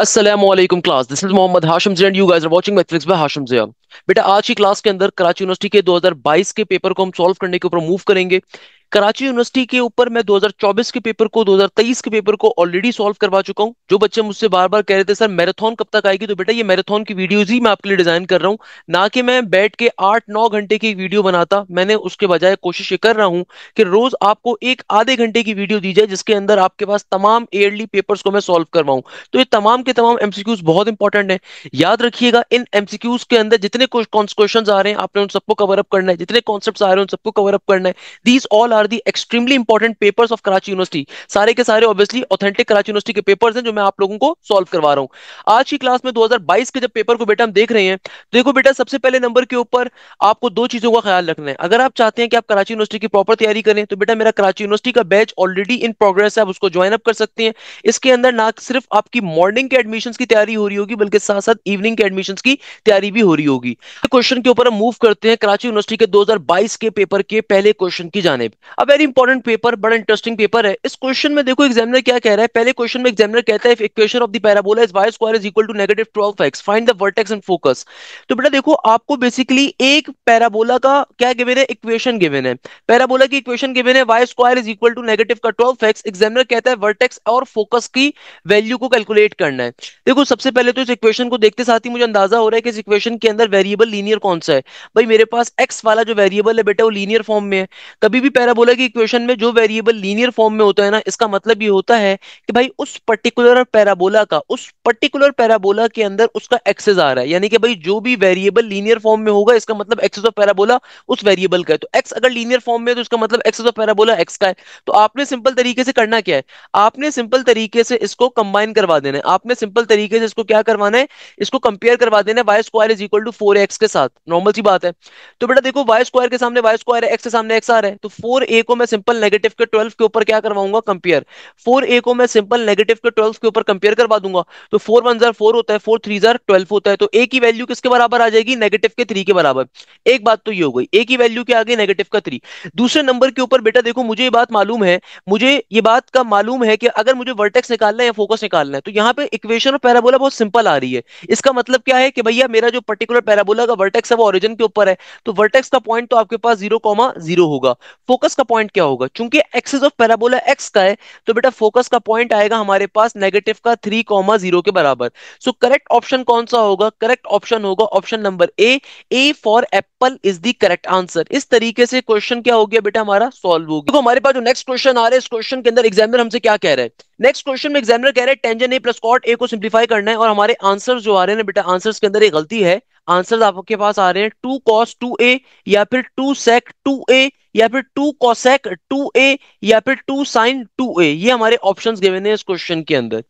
Aslam class this is Mohammad Hashim Jain you guys are watching Mathrix by Hashim Jaya बेटा आज की क्लास के अंदर कराची यूनिवर्सिटी के 2022 के पेपर को हम सॉल्व करने के ऊपर मूव करेंगे कराची यूनिवर्सिटी के ऊपर मैं 2024 के पेपर को 2023 के पेपर को ऑलरेडी सॉल्व करवा चुका हूं जो बच्चे मुझसे बार बार कह रहे थे सर मैराथन कब तक आएगी तो बेटा ये मैराथन की वीडियोज ही मैं आपके लिए डिजाइन कर रहा हूँ ना कि मैं बैठ के आठ नौ घंटे की वीडियो बनाता मैंने उसके बजाय कोशिश ये कर रहा हूँ कि रोज आपको एक आधे घंटे की वीडियो दी जाए जिसके अंदर आपके पास तमाम एयरली पेपर को मैं सोल्व करवाऊँ तो ये तमाम के तमाम एमसीक्यूज बहुत इंपॉर्टेंट है याद रखिएगा इन एमसीक्यूज के अंदर जितने क्वेश्चन आ रहे हैं आपने उन सबको कवर अप करना है जितने कॉन्सेप्ट आ रहे हैं उन सबको कवर अप करना है these all are the extremely important papers of Karachi university सारे के सारे ऑब्वियसली ऑथेंटिक कराची यूनिवर्सिटी के पेपर्स हैं जो मैं आप लोगों को सॉल्व करवा रहा हूं आज की क्लास में 2022 के जब पेपर को बेटा हम देख रहे हैं तो देखो बेटा सबसे पहले नंबर के ऊपर आपको दो चीजों का ख्याल रखना है अगर आप चाहते हैं कि आप कराची यूनिवर्सिटी की प्रॉपर तैयारी करें तो बेटा मेरा कराची यूनिवर्सिटी का बैच ऑलरेडी इन प्रोग्रेस है आप उसको ज्वाइन अप कर सकते हैं इसके अंदर ना सिर्फ आपकी मॉर्निंग के एडमिशन की तैयारी हो रही होगी बल्कि साथ साथ इवनिंग के एडमिशन की तैयारी भी हो रही होगी क्वेश्चन के ऊपर हम मूव करते हैं कराची यूनिवर्सिटी के 2022 के पेपर के पहले क्वेश्चन की जानेब अ वेरी इंपॉर्टेंट पेपर बड़ा इंटरेस्टिंग पेपर है इस क्वेश्चन में देखो एग्जामिनर क्या कह रहा है पहले क्वेश्चन में एग्जामिनर कहता है if equation of the parabola is y square is equal to negative twelve x find the vertex and focus तो बेटा देखो आपको बेसिकली एक पैराबोला का क्या गिवन है इक्वेशन गिवन है पैराबोला की इक्वेशन गिवन है y square is equal to negative का ट्वेल्व एक्स एग्जामिनर कहता है वर्टेक्स और फोकस की वैल्यू को कैलकुलेट करना है देखो सबसे पहले तो इस इक्वेशन को देखते साथ ही मुझे अंदाजा हो रहा है कि इस इक्वेशन के अंदर वेरिएबल लीनियर कौन सा है भाई मेरे पास एक्स वाला जो वेरिएबल है बेटा वो लीनियर फॉर्म में है कभी भी पैराबोला बोला कि इक्वेशन में जो वेरिएबल लीनियर फॉर्म में होता है ना इसका मतलब ये होता है कि भाई उस पर्टिकुलर पैराबोला का उस पर्टिकुलर पैराबोला के अंदर उसका एक्सेस आ रहा है यानी कि भाई जो भी वेरिएबल लीनियर फॉर्म में होगा इसका मतलब एक्सेस ऑफ पैराबोला उस वेरिएबल का है तो एक्स अगर लीनियर फॉर्म में है तो इसका मतलब एक्सेस ऑफ पैराबोला एक्स का है तो आपने सिंपल तरीके से करना क्या है आपने सिंपल तरीके से इसको कंबाइन करवा देना है आपने सिंपल तरीके से इसको क्या करवाना है इसको कंपेयर करवा देना है y square is equal to four x के साथ नॉर्मल सी बात है तो बेटा देखो वाई स्क्वायर के सामने वाई स्क्वायर एक्स के सामने एक्स आ रहा है तो फोर ए को मैं सिंपल नेगेटिव के ट्वेल्व के ऊपर क्या करवाऊंगा कंपेयर फोर ए को मैं सिंपल नेगेटिव के ट्वेल्व के ऊपर कंपेयर करवा दूंगा तो फोर वन जर फोर होता है फोर थ्री जर ट्वेल्व होता है तो ए की वैल्यू किसके बराबर आ जाएगी नेगेटिव के थ्री के बराबर एक बात तो ये हो गई ए की वैल्यू क्या आ गई नेगेटिव का थ्री दूसरे नंबर के ऊपर बेटा देखो मुझे ये बात मालूम है मुझे ये बात का मालूम है कि अगर मुझे वर्टेक्स निकालना है या फोकस निकालना है तो यहाँ पे इक्वेशन और पैराबोला बहुत सिंपल आ रही है इसका मतलब क्या है कि भैया मेरा जो पर्टिकुलर पैराबोला का वर्टेक्स है वो ओरिजिन के ऊपर है तो वर्टेक्स का पॉइंट तो आपके पास जीरो जीरो होगा फोकस का पॉइंट क्या होगा चूंकि एक्सिस ऑफ पैराबोला एक्स का है तो बेटा फोकस का पॉइंट आएगा हमारे पास नेगेटिव का थ्री कॉमा जीरो के बराबर सो करेक्ट ऑप्शन कौन सा होगा करेक्ट ऑप्शन होगा option number A A for apple is the correct answer इस तरीके से क्वेश्चन क्या हो गया बेटा हमारा सोल्व हो गया तो हमारे पास जो नेक्स्ट क्वेश्चन आ रहा है इस क्वेश्चन के अंदर एग्जामिनर हमसे क्या कह रहे हैं नेक्स्ट क्वेश्चन में एग्जामिनर कह रहे हैं tangent A plus cot A को सिंप्लीफाई करना है और हमारे आंसर जो आ रहे हैं बेटा आंसर के अंदर एक गलती है आंसर्स आपके पास आ रहे हैं टू कॉस टू ए या फिर टू सेक टू ए या फिर टू कॉसेक टू ए या फिर टू साइन टू ए ये हमारे ऑप्शन गिवेन है इस क्वेश्चन के अंदर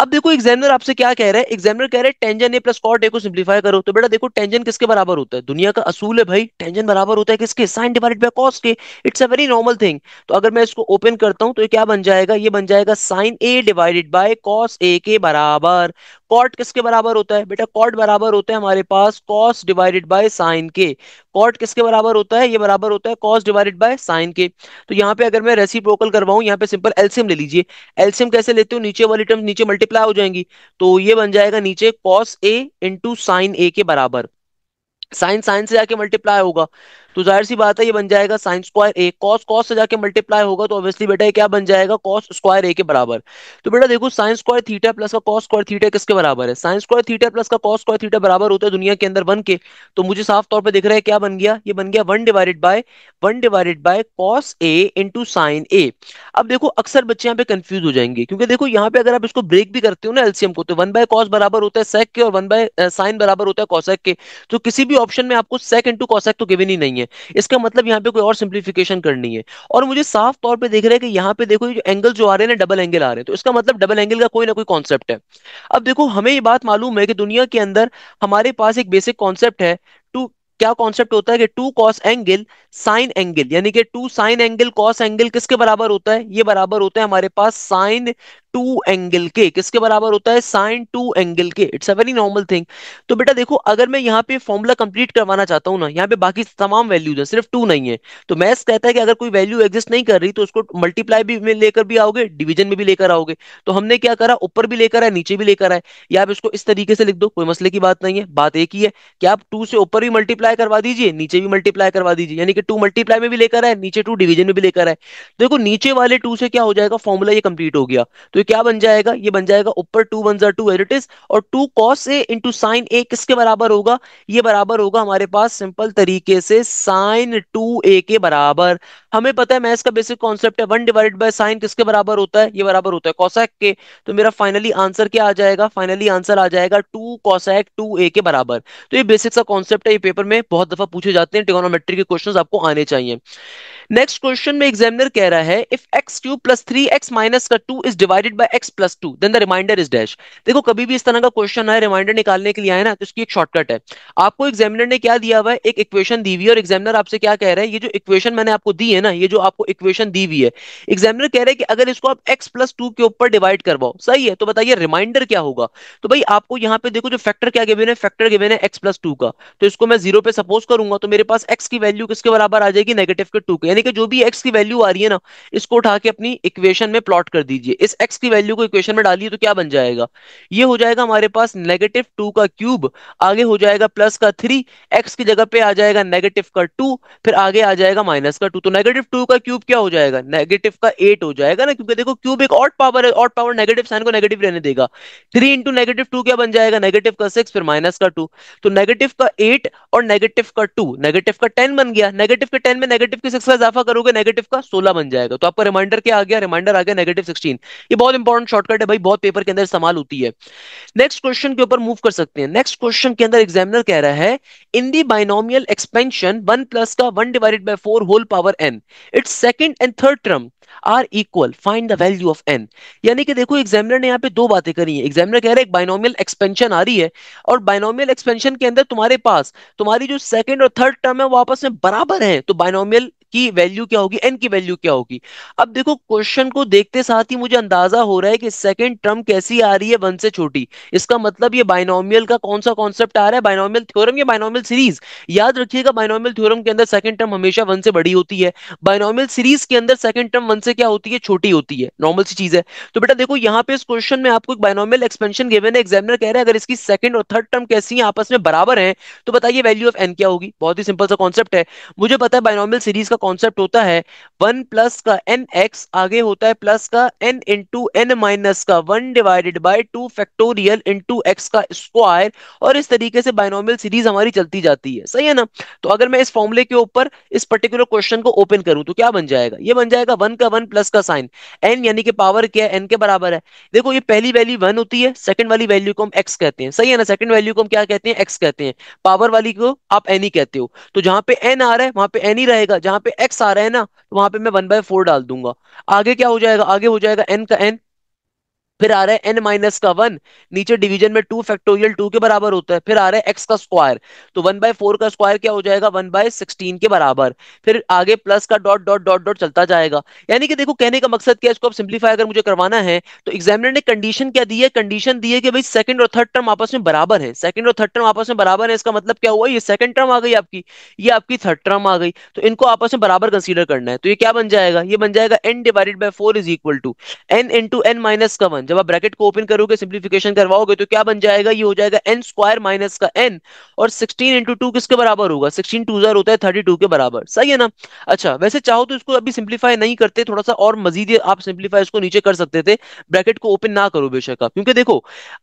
अब देखो एग्जामिनर आपसे क्या कह रहा है एग्जामिनर कह रहे हैं tangent A plus cot A को सिंप्लीफाई करो तो बेटा देखो टेंजन किसके बराबर होता है दुनिया का असूल है भाई टेंजन बराबर होता है किसके साइन डिवाइड बाय कॉस के it's a very normal thing तो अगर मैं इसको ओपन करता हूं तो ये क्या बन जाएगा ये बन जाएगा sine A divided by cos A के बराबर कॉट किसके बराबर होता है बेटा कॉट बराबर होता है हमारे पास कॉस डिवाइडेड बाय साइन के कॉट किसके बराबर होता है ये बराबर होता है कॉस डिवाइडेड बाय साइन के तो यहाँ पे अगर मैं रेसिप्रोकल करवाऊं यहाँ पे सिंपल एल्सियम ले लीजिए एल्सियम कैसे लेते हो नीचे वाली टर्म नीचे मल्टी मल्टीप्लाई हो जाएंगी तो ये बन जाएगा नीचे cos A into sine A के बराबर साइन साइन से जाके मल्टीप्लाई होगा तो जाहिर सी बात है ये बन जाएगा sine square A cos cos से जाके मल्टीप्लाई होगा तो ऑब्वियसली बेटा ये क्या बन जाएगा कॉस स्क्वायर ए के बराबर तो बेटा देखो साइन स्क्वायर थीटा प्लस का कॉस स्क्वायर थीटा किसके बराबर है साइन स्क्वायर थीटा प्लस का कॉस स्क्वायर थीटा बराबर होता है दुनिया के अंदर वन के तो मुझे साफ तौर पर दिख रहा है क्या बन गया ये बन गया one divided by one divided by cos A into sine A अब देखो अक्सर बच्चे यहाँ पे कंफ्यूज हो जाएंगे क्योंकि देखो यहाँ पे अगर आप इसको ब्रेक भी करते हो ना एलसीएम को तो वन बाय कॉस बराबर होता है सेक के और वन बाय साइन बराबर होता है कॉसेक के तो किसी भी ऑप्शन में आपको सेक इंटू कॉसेक तो गिवन ही नहीं है है इसका मतलब यहाँ पे कोई और सिंप्लीफिकेशन करनी है और मुझे साफ तौर पर देख रहा है कि यहाँ पे देखो ये जो एंगल जो आ रहे हैं ना डबल एंगल आ रहे हैं तो इसका मतलब डबल एंगल का कोई ना कोई कॉन्सेप्ट है अब देखो हमें ये बात मालूम है कि दुनिया के अंदर हमारे पास एक बेसिक कॉन्सेप्ट है टू क्या कॉन्सेप्ट होता है कि two cos angle sine angle यानी कि two sine angle cos angle किसके बराबर होता है ये बराबर होता है हमारे पास साइन टू एंगल के किसके बराबर होता है साइन टू एंगल के it's a very normal thing तो बेटा देखो अगर मैं यहाँ पे फॉर्मूला कंप्लीट करवाना चाहता हूँ ना यहाँ पे बाकी तमाम वैल्यूज है सिर्फ टू नहीं है तो मैथ्स कहता है कि अगर कोई वैल्यू एग्जिस्ट नहीं कर रही तो उसको मल्टीप्लाई भी लेकर भी आओगे डिविजन में भी लेकर आओगे तो हमने क्या करा ऊपर भी लेकर आए नीचे भी लेकर आए या आप इसको इस तरीके से लिख दो कोई मसले की बात नहीं है बात एक ही है कि आप टू से ऊपर भी मल्टीप्लाई करवा दीजिए नीचे भी मल्टीप्लाई करवा दीजिए यानी कि टू मल्टीप्लाई में भी लेकर आए नीचे टू डिविजन में भी लेकर आए देखो नीचे वाले टू से क्या हो जाएगा फॉर्मूला ये कंप्लीट हो गया तो क्या बन जाएगा ये बन जाएगा ऊपर टू वन जर टू एज और two cos A into sine A किसके बराबर होगा ये बराबर होगा हमारे पास सिंपल तरीके से साइन टू ए के बराबर हमें पता है मैथ्स का बेसिक कॉन्सेप्ट है वन डिवाइड बाय साइन किसके बराबर होता है ये बराबर होता है कॉसैक के तो मेरा फाइनली आंसर क्या आ जाएगा फाइनली आंसर आ जाएगा टू कॉसैक टू ए के बराबर तो ये बेसिक सा कॉन्सेप्ट है ये पेपर में बहुत दफा पूछे जाते हैं टिकोनोमेट्री के क्वेश्चन आपको आने चाहिए नेक्स्ट क्वेश्चन में एग्जामिनर कह रहा है if x cube plus three x minus का two is divide divided by x plus two then the remainder is dash देखो कभी भी इस तरह का क्वेश्चन आए रिमाइंडर निकालने के लिए आए ना तो इसकी एक शॉर्टकट है आपको एग्जामिनर ने क्या दिया हुआ है एक इक्वेशन दी हुई है और एग्जामिनर आपसे क्या कह रहा है ये जो इक्वेशन मैंने आपको दी है ना ये जो आपको इक्वेशन दी हुई है एग्जामिनर कह रहे हैं कि अगर इसको आप एक्स प्लस टू के ऊपर डिवाइड करवाओ सही है तो बताइए रिमाइंडर क्या होगा तो भाई आपको यहाँ पे देखो जो फैक्टर क्या गिवन है फैक्टर गिवन है एक्स प्लस टू का तो इसको मैं जीरो पे सपोज करूंगा तो मेरे पास एक्स की वैल्यू किसके बराबर आ जाएगी नेगेटिव के टू के यानी कि जो भी एक्स की वैल्यू आ रही है ना इसको उठा के अपनी इक्वेशन में प्लॉट कर दीजिए इस x एक्स की वैल्यू को इक्वेशन में डालिए तो क्या बन जाएगा ये हो जाएगा हमारे पास नेगेटिव टू का क्यूब आगे हो जाएगा प्लस का थ्री एक्स की जगह पे आ जाएगा नेगेटिव का टू फिर आगे आ जाएगा माइनस का टू तो नेगेटिव टू का क्यूब क्या हो जाएगा नेगेटिव का एट हो जाएगा ना क्योंकि देखो क्यूब एक ऑट पावर है ऑट पावर नेगेटिव साइन को नेगेटिव रहने देगा थ्री इंटू नेगेटिव टू क्या बन जाएगा नेगेटिव का सिक्स फिर माइनस का टू तो नेगेटिव का एट और नेगेटिव का टू नेगेटिव का टेन बन गया नेगेटिव के टेन में नेगेटिव के सिक्स का इजाफा करोगे नेगेटिव का सोलह बन जाएगा तो आपका रिमाइंडर क्या आ गया रिमाइंडर आ गया नेगेटिव सिक्सटीन ये बहुत इंपॉर्टेंट शॉर्टकट है भाई बहुत पेपर के अंदर इस्तेमाल होती है नेक्स्ट क्वेश्चन के ऊपर मूव कर सकते हैं नेक्स्ट क्वेश्चन के अंदर एग्जामिनर कह रहा है in the binomial expansion one plus का one divided by four whole power n its second and third term are equal find the value of n यानी कि देखो एग्जामिनर ने यहाँ पे दो बातें करी है एग्जामिनर कह रहा है एक बाइनोमियल एक्सपेंशन आ रही है और बाइनोमियल एक्सपेंशन के अंदर तुम्हारे पास तुम्हारी जो सेकंड और थर्ड टर्म है वो आपस में बराबर है तो बाइनोमियल की वैल्यू क्या होगी एन की वैल्यू क्या होगी अब देखो क्वेश्चन को देखते साथ ही मुझे अंदाजा हो रहा है कि सेकंड टर्म कैसी आ रही है वन से छोटी इसका मतलब ये बाइनोमियल का कौन सा कॉन्सेप्ट आ रहा है बाइनोमियल थ्योरम या बाइनोमियल सीरीज याद रखिएगा बाइनोमियल थ्योरम के अंदर सेकंड टर्म हमेशा वन से बड़ी होती है बाइनोमियल सीरीज के अंदर सेकंड टर्म वन से क्या होती है छोटी होती है नॉर्मल सी चीज है तो बेटा देखो यहाँ पे इस क्वेश्चन में आपको एक बाइनोमियल एक्सपेंशन गिवन है एग्जामिनर कह रहे हैं अगर इसकी सेकंड और थर्ड टर्म कैसी है आपस में बराबर है तो बताइए वैल्यू ऑफ एन क्या होगी बहुत ही सिंपल सा कॉन्सेप्ट है मुझे पता है बाइनोमियल सीरीज का कॉन्सेप्ट होता है वन प्लस का एन एक्स आगे होता है प्लस का एन इंटू एन माइनस का one divided by two factorial into x का स्क्वायर और इस तरीके से बाइनोमियल सीरीज हमारी चलती जाती है सही है ना तो अगर मैं इस फॉर्मुले के ऊपर इस पर्टिकुलर क्वेश्चन को ओपन करूं तो क्या बन जाएगा ये बन जाएगा वन का वन प्लस का साइन एन यानी कि पावर क्या है एन के बराबर है देखो ये पहली वैल्यू वन होती है सेकंड वाली वैल्यू को हम एक्स कहते हैं सही है ना सेकंड वैल्यू को हम क्या कहते हैं एक्स कहते हैं पावर वाली को आप एन ही कहते हो तो जहां पे एन आ रहा है वहां पे एन ही रहेगा जहां पे एक्स आ रहा है ना तो वहां पे मैं वन बाय फोर डाल दूंगा आगे क्या हो जाएगा आगे हो जाएगा एन का एन फिर आ रहा है एन माइनस का वन नीचे डिवीजन में टू फैक्टोरियल टू के बराबर होता है फिर आ रहा है एक्स का स्क्वायर तो वन बाय फोर का स्क्वायर क्या हो जाएगा वन बाय सिक्सटीन के बराबर फिर आगे प्लस का डॉट डॉट डॉट डॉट चलता जाएगा यानी कि देखो कहने का मकसद क्या है इसको सिंप्लीफाई अगर मुझे करवाना है तो एग्जामिनर ने कंडीशन क्या दी है कंडीशन दी है कि भाई सेकंड और थर्ड टर्म आपस में बराबर है सेकंड और थर्ड टर्म आपस में बराबर है इसका मतलब क्या हुआ ये सेकंड टर्म आ गई आपकी ये आपकी थर्ड टर्म आ गई तो इनको आपस में बराबर कंसिडर करना है तो ये क्या बन जाएगा ये बन जाएगा n divided by four is equal to n into n minus का वन जब आप ब्रैकेट को ओपन करोगे सिंप्लीफिकेशन करवाओगे तो क्या बन जाएगा ये हो जाएगा एन स्क्वायर माइनस का एन और सिक्सटीन इंटू टू किसके बराबर होगा सिक्सटीन टू जार होता है थर्टी टू के बराबर सही है ना अच्छा वैसे चाहो तो इसको अभी सिंप्लीफाई नहीं करते थोड़ा सा और मजीद आप सिंप्लीफाई इसको नीचे कर सकते थे ब्रैकेट को ओपन ना करो बेशक आप क्योंकि देखो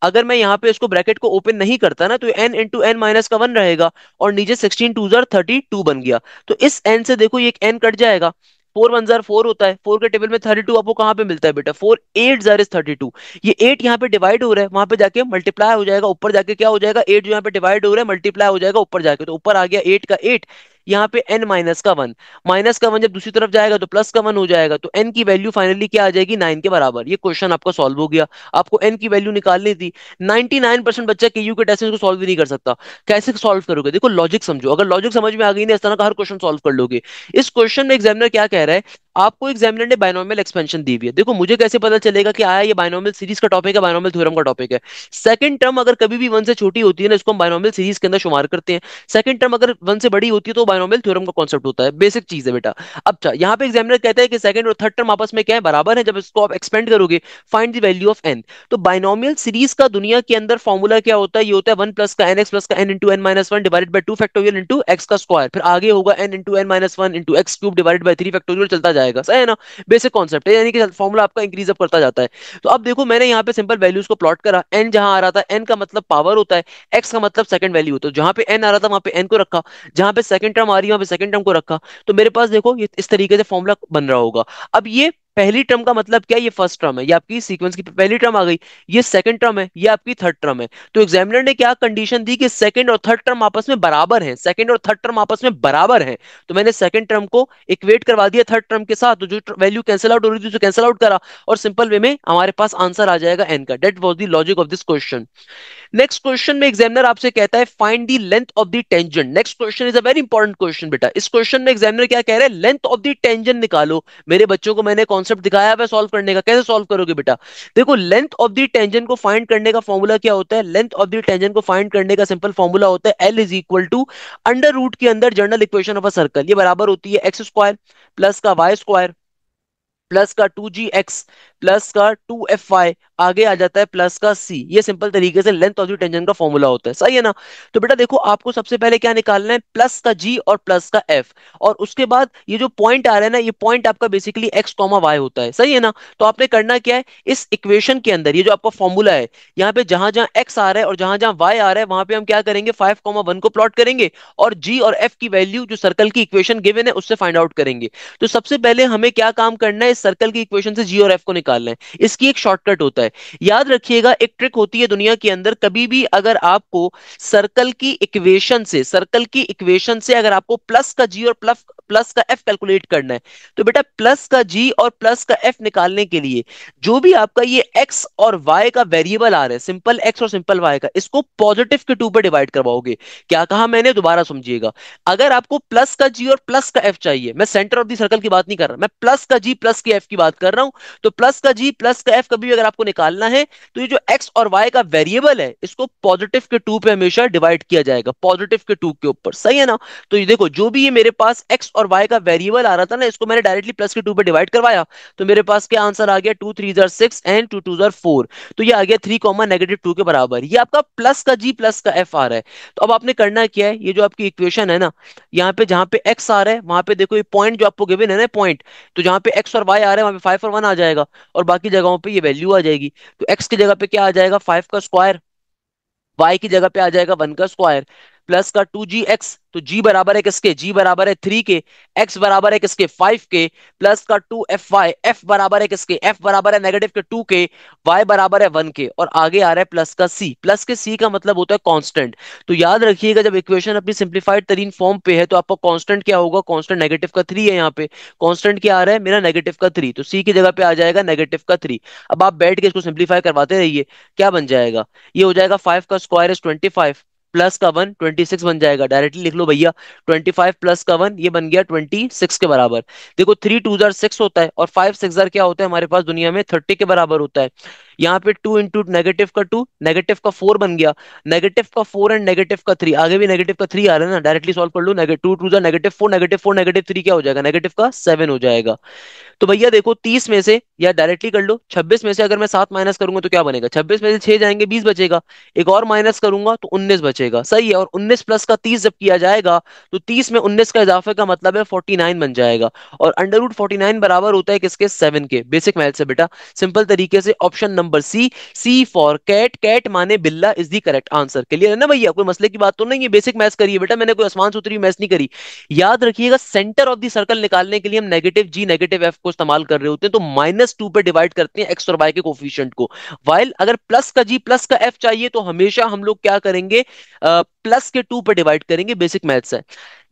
अगर मैं यहाँ पे इसको ब्रैकेट को ओपन नहीं करता ना तो एन इंटू एन माइनस का वन रहेगा और नीचे सिक्सटीन टू जार थर्टी टू बन गया तो इस एन से देखो ये एन कट जाएगा फोर वन जार फोर होता है फोर के टेबल में थर्टी टू आपको कहाँ पे मिलता है बेटा फोर एट जार इज थर्टी टू ये एट यहाँ पे डिवाइड हो रहा है वहां पे जाके मल्टीप्लाई हो जाएगा ऊपर जाके क्या हो जाएगा एट जो यहाँ पे डिवाइड हो रहा है मल्टीप्लाई हो जाएगा ऊपर जाके तो ऊपर आ गया एट का एट यहाँ पे एन माइनस का वन माइनस का वन जब दूसरी तरफ जाएगा तो प्लस का वन हो जाएगा तो एन की वैल्यू फाइनली क्या आ जाएगी नाइन के बराबर ये क्वेश्चन आपका सॉल्व हो गया आपको एन की वैल्यू निकालनी थी नाइनटी नाइन परसेंट बच्चा के यू के टेस्ट को सॉल्व नहीं कर सकता कैसे सोल्व करोगे देखो लॉजिक समझो अगर लॉजिक समझ में आ गई ना इस तरह का हर क्वेश्चन सोल्व कर लोगे इस क्वेश्चन में एग्जामिनर क्या कह रहा है आपको एग्जामिनर ने बायनॉमियल एक्सपेंशन दी हुई है देखो मुझे कैसे पता चलेगा कि आया ये बायनॉमियल सीरीज का टॉपिक है बायनोमल थ्योरम का टॉपिक है सेकंड टर्म अगर कभी भी वन से छोटी होती है ना इसको हम बायनॉमियल सीरीज के अंदर शुमार करते हैं सेकंड टर्म अगर वन से बड़ी होती है तो बायनॉमियल थ्योरम का कॉन्सेप्ट होता है बेसिक चीज है बेटा अच्छा यहाँ पे एग्जामिनर कहता है कि सेकंड और थर्ड टर्म आपस में क्या है बराबर है जब इसको आप एक्सपेंड करोगे find the value of n तो बायनोमल सीरीज का दुनिया के अंदर फॉर्मूला क्या होता है ये होता है वन प्लस का एन एक्स प्लस का n into n minus one divide by two factorial into x का स्क्वायर फिर आगे होगा n into n minus one into x cube divide by three factorial चलता जाए जाएगा सही है ना बेसिक कॉन्सेप्ट है यानी कि फॉर्मूला आपका इंक्रीज अप करता जाता है तो अब देखो मैंने यहाँ पे सिंपल वैल्यूज को प्लॉट करा एन जहां आ रहा था एन का मतलब पावर होता है एक्स का मतलब सेकंड वैल्यू होता है जहां पे एन आ रहा था वहां पे एन को रखा जहां पे सेकंड टर्म आ रही है वहां पे सेकंड टर्म को रखा तो मेरे पास देखो इस तरीके से फॉर्मूला बन रहा होगा अब ये पहली टर्म का मतलब क्या है ये फर्स्ट टर्म है ये आपकी सीक्वेंस की पहली टर्म आ गई ये सेकंड टर्म है ये आपकी थर्ड टर्म है तो एग्जामिनर ने क्या कंडीशन दी कि सेकंड और थर्ड टर्म आपस में बराबर है सेकंड और थर्ड टर्म आपस में बराबर है तो मैंने सेकंड टर्म को इक्वेट करवा दिया थर्ड टर्म के साथ तो जो वैल्यू कैंसिल आउट हो रही थी कैंसिल आउट करा और सिंपल वे में हमारे पास आंसर आ जाएगा एन का that was the logic of this question next question में एग्जामिनर आपसे कहता है find the length of the tangent next question is a very important question बेटा इस क्वेश्चन में एग्जामिनर क्या कह रहे हैं लेंथ ऑफ दी टेंजेंट निकालो मेरे बच्चों को मैंने कौन कॉन्सेप्ट दिखाया है सॉल्व करने का कैसे सॉल्व करोगे बेटा देखो लेंथ ऑफ दी टेंजन को फाइंड करने का फॉर्मूला क्या होता है लेंथ ऑफ दी टेंजन को फाइंड करने का सिंपल फॉर्मूला होता है L is equal to under root के अंदर general equation of a circle ये बराबर होती है एक्स स्क्वायर प्लस का वाई स्क्वायर प्लस का टू जी एक्स प्लस का टू एफ वाई आगे आ जाता है प्लस का सी ये सिंपल तरीके से लेंथ ऑफ टेंजेंट का फॉर्मूला होता है सही है ना तो बेटा देखो आपको सबसे पहले क्या निकालना है प्लस का जी और प्लस का एफ और उसके बाद ये जो पॉइंट आ रहा है ना ये पॉइंट आपका बेसिकली एक्स कॉमा वाई होता है सही है ना तो आपने करना क्या है इस इक्वेशन के अंदर ये जो आपका फॉर्मूला है यहाँ पे जहां जहां एक्स आ रहा है और जहां जहां वाई आ रहा है वहां पर हम क्या करेंगे फाइव कॉमा वन को प्लॉट करेंगे और जी और एफ की वैल्यू जो सर्कल की इक्वेशन गिवेन है उससे फाइंड आउट करेंगे तो सबसे पहले हमें क्या काम करना है सर्कल की इक्वेशन से जी और एफ को निकाल लें इसकी एक शॉर्टकट होता है याद रखिएगा एक ट्रिक होती है दुनिया के अंदर कभी भी अगर आपको सर्कल की इक्वेशन से सर्कल की इक्वेशन से अगर आपको प्लस का जी और प्लस प्लस का एफ कैलकुलेट करना है तो बेटा प्लस का जी और प्लस का एफ निकालने के लिए जो भी आपका ये एक्स और वाई का वेरिएबल आ रहा है सिंपल एक्स और सिंपल वाई का इसको पॉजिटिव के टू पर डिवाइड करवाओगे क्या कहा मैंने दोबारा समझिएगा अगर आपको प्लस का जी और प्लस का एफ चाहिए मैं सेंटर ऑफ दी सर्कल की बात नहीं कर रहा मैं प्लस का जी प्लस के एफ की बात कर रहा हूं तो प्लस का जी प्लस का एफ कभी भी अगर आपको निकालना है तो ये जो एक्स और वाई का वेरिएबल है इसको पॉजिटिव के टू पे हमेशा डिवाइड किया जाएगा पॉजिटिव के टू के ऊपर सही है ना तो ये देखो जो भी ये मेरे पास एक्स और वाई का वेरिएबल आ रहा था ना इसको मैंने डायरेक्टली प्लस के टू पे डिवाइड करवाया तो मेरे पास क्या आंसर आ गया टू थ्री जर सिक्स एंड टू टू जर फोर तो ये आ गया थ्री कॉमन नेगेटिव टू के बराबर ये आपका प्लस का जी प्लस का एफ आ रहा है तो अब आपने करना क्या है ये जो आपकी इक्वेशन है ना यहाँ पे जहां पे एक्स आ रहा है वहां पे देखो ये पॉइंट जो आपको गिवन है ना पॉइंट तो जहां पे एक्स और फाइव आ रहा है फाइव और वन आ जाएगा और बाकी जगहों पे ये वैल्यू आ जाएगी तो एक्स की जगह पे क्या आ जाएगा फाइव का स्क्वायर वाई की जगह पे आ जाएगा वन का स्क्वायर प्लस का टू जी एक्स तो जी बराबर है किसके जी बराबर है थ्री के एक्स बराबर है किसके फाइव के प्लस का टू एफ वाई एफ बराबर है किसके एफ बराबर है नेगेटिव के टू के वाई बराबर है वन के और आगे आ रहा है प्लस का सी प्लस के सी का मतलब होता है कॉन्स्टेंट तो याद रखिएगा जब इक्वेशन अपनी सिंप्लीफाइड तरीन फॉर्म पे है तो आपका कॉन्स्टेंट क्या होगा कॉन्स्टेंट नेगेटिव का थ्री है यहाँ पे कॉन्स्टेंट क्या आ रहा है मेरा नेगेटिव का थ्री तो सी की जगह पे आ जाएगा नेगेटिव का थ्री अब आप बैठ के इसको सिंप्लीफाई करवाते रहिए क्या बन जाएगा ये हो जाएगा फाइव का square is twenty five plus का वन ट्वेंटी सिक्स बन जाएगा डायरेक्टली लिख लो भैया ट्वेंटी फाइव प्लस का वन ये बन गया ट्वेंटी सिक्स के बराबर देखो थ्री टू जार सिक्स होता है और फाइव सिक्स जार क्या होता है हमारे पास दुनिया में थर्टी के बराबर होता है यहाँ पे टू इंटू नेगेटिव का टू नेगेटिव का फोर बन गया नेगेटिव का फोर एंड नेगेटिव का थ्री आगे भी नेगेटिव का थ्री आ रहा है ना डायरेक्टली सॉल्व कर लो two two negative four negative four negative three क्या हो जाएगा नेगेटिव का सेवन हो जाएगा तो भैया देखो तीस में से या डायरेक्टली कर लो छब्बीस में से अगर मैं सात माइनस करूंगा तो क्या बनेगा छब्बीस में से छह जाएंगे बीस बचेगा एक और माइनस करूंगा तो उन्नीस बचेगा सही है और उन्नीस प्लस का तीस जब किया जाएगा तो तीस में उन्नीस का इजाफे का मतलब है फोर्टी नाइन बन जाएगा और अंडर रूट फोर्टी नाइन बराबर होता है किसके सेवन के बेसिक मैथ से बेटा सिंपल तरीके से option number C C for cat cat माने बिल्ला is the correct answer clear है ना भैया कोई मसले की बात तो नहीं है बेसिक मैथ करिए बेटा मैंने कोई आसमान सूत्री मैथ नहीं करी याद रखिएगा सेंटर ऑफ द सर्कल निकालने के लिए हम नेगेटिव जी नेगेटिव एफ को इस्तेमाल कर रहे होते हैं तो माइनस टू पे डिवाइड करते हैं एक्स और वाई के कोफिशियंट को वाइल अगर प्लस का जी प्लस का एफ चाहिए तो हमेशा हम लोग क्या करेंगे प्लस के टू पे डिवाइड करेंगे बेसिक मैथ्स है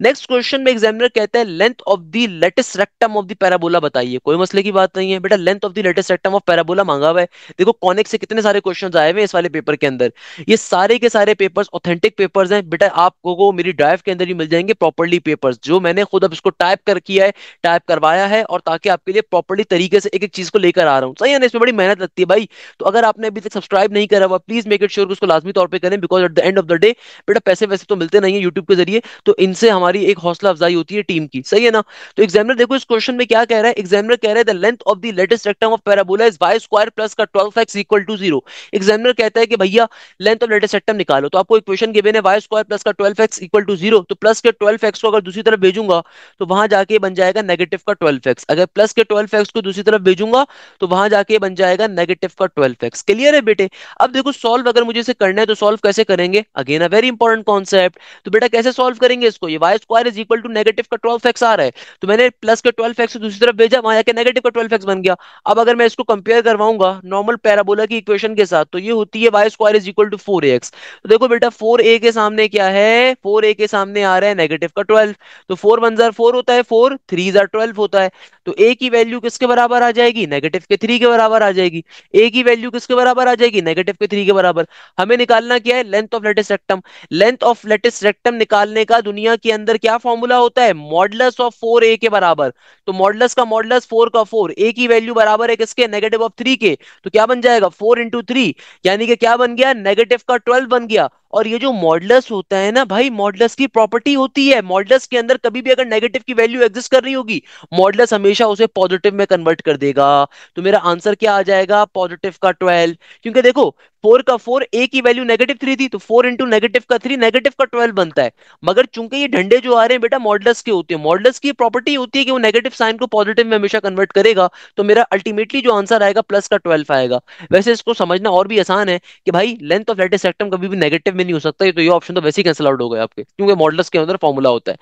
नेक्स्ट क्वेश्चन में एग्जामिनर कहता है length of the latus rectum of the parabola बताइए कोई मसले की बात नहीं है बेटा length of the latus rectum of parabola मांगा हुआ है देखो कॉनिक से कितने सारे क्वेश्चन आए हुए इस वाले पेपर के अंदर ये सारे के सारे पेपर्स ऑथेंटिक पेपर्स हैं बेटा आपको को मेरी ड्राइव के अंदर ही मिल जाएंगे प्रॉपरली पेपर्स जो मैंने खुद अब इसको टाइप कर किया है टाइप करवाया है और ताकि आपके लिए प्रॉपरली तरीके से एक एक चीज को लेकर आ रहा हूँ सही है ना इसमें बड़ी मेहनत लगती है भाई तो अगर आपने अभी तक सब्सक्राइब नहीं करा हुआ प्लीज मेक इट श्योर उसको लाजमी तौर पर करें because at the end of the day बेटा पैसे वैसे तो मिलते नहीं है यूट्यूब के जरिए तो इनसे हमारी एक हौसला अफजाई होती है टीम की सही है ना तो एग्जामिनर देखो इस क्वेश्चन में क्या कह रहा है एग्जामिनर कह रहा है the length of the latus rectum of parabola is y square plus का twelve x equal to zero examiner कहता है कि भैया लेंथ ऑफ लेटेस्ट रेक्टम निकालो तो आपको इक्वेशन गिवन है वाई स्क्वायर प्लस का twelve x equal to zero तो प्लस के ट्वेल्व एक्स को अगर दूसरी तरफ भेजूंगा तो वहां जाके बन जाएगा नेगेटिव का ट्वेल्व एक्स अगर प्लस के ट्वेल्व एक्स को दूसरी तरफ भेजूंगा तो वहां जाके बन जाएगा नेगेटिव का ट्वेल्व एक्स क्लियर है बेटे अब देखो सॉल्व अगर मुझे इसे करना है तो सॉल्व कैसे करेंगे again a very important important concept तो बेटा कैसे सॉल्व करेंगे इसको ये y square is equal to negative का ट्वेल्व एक्स आ रहा है तो मैंने प्लस का ट्वेल्व एक्स दूसरी तरफ भेजा वहां जाकर नेगेटिव का ट्वेल्व एक्स बन गया अब अगर मैं इसको कंपेयर करवाऊंगा नॉर्मल पैराबोला की इक्वेशन के साथ तो ये होती है y square is equal to four x तो देखो बेटा फोर ए के सामने क्या है फोर ए के सामने आ रहा है नेगेटिव का ट्वेल्व तो फोर वन जार फोर होता है फोर थ्री जार ट्वेल्व होता है तो ए की वैल्यू किसके बराबर आ जाएगी नेगेटिव के थ्री के बराबर आ जाएगी ए की वैल्यू किसके बराबर आ जाएगी नेगेटिव के थ्री के बराबर हमें निकालना क्या है length of latus rectum length of latus rectum निकालने का दुनिया के अंदर क्या फॉर्मूला होता है मॉडलस ऑफ फोर ए के बराबर तो मॉडलस का मॉडलस फोर का फोर ए की वैल्यू बराबर है किसके नेगेटिव ऑफ थ्री के तो क्या बन जाएगा फोर इंटू थ्री यानी कि क्या बन गया नेगेटिव का ट्वेल्व बन गया और ये जो मॉडलस होता है ना भाई मॉडलस की प्रॉपर्टी होती है मॉडलस के अंदर कभी भी अगर नेगेटिव की वैल्यू एग्जिस्ट कर रही होगी मॉडलस हमेशा उसे पॉजिटिव में कन्वर्ट कर देगा तो मेरा आंसर क्या आ जाएगा पॉजिटिव का ट्वेल्व क्योंकि देखो फोर का फोर ए की वैल्यू नेगेटिव थ्री थी तो फोर इंटू नेगेटिव का थ्री नेगेटिव का ट्वेल्व बनता है मगर चूंकि ये ढंडे जो आ रहे हैं बेटा मॉडलस के होते हैं मॉडलस की प्रॉपर्टी होती है कि वो नेगेटिव साइन को पॉजिटिव में हमेशा कन्वर्ट करेगा तो मेरा अल्टीमेटली जो आंसर आएगा प्लस का ट्वेल्व आएगा वैसे इसको समझना और भी आसान है कि भाई लेंथ ऑफ लेटेस्ट सेक्टम कभी भी नेगेटिव में नहीं हो सकता ये तो ये ऑप्शन तो वैसे ही कैंसिल आउट हो गए आपके क्योंकि मॉडल्स के अंदर फॉर्मूला होता है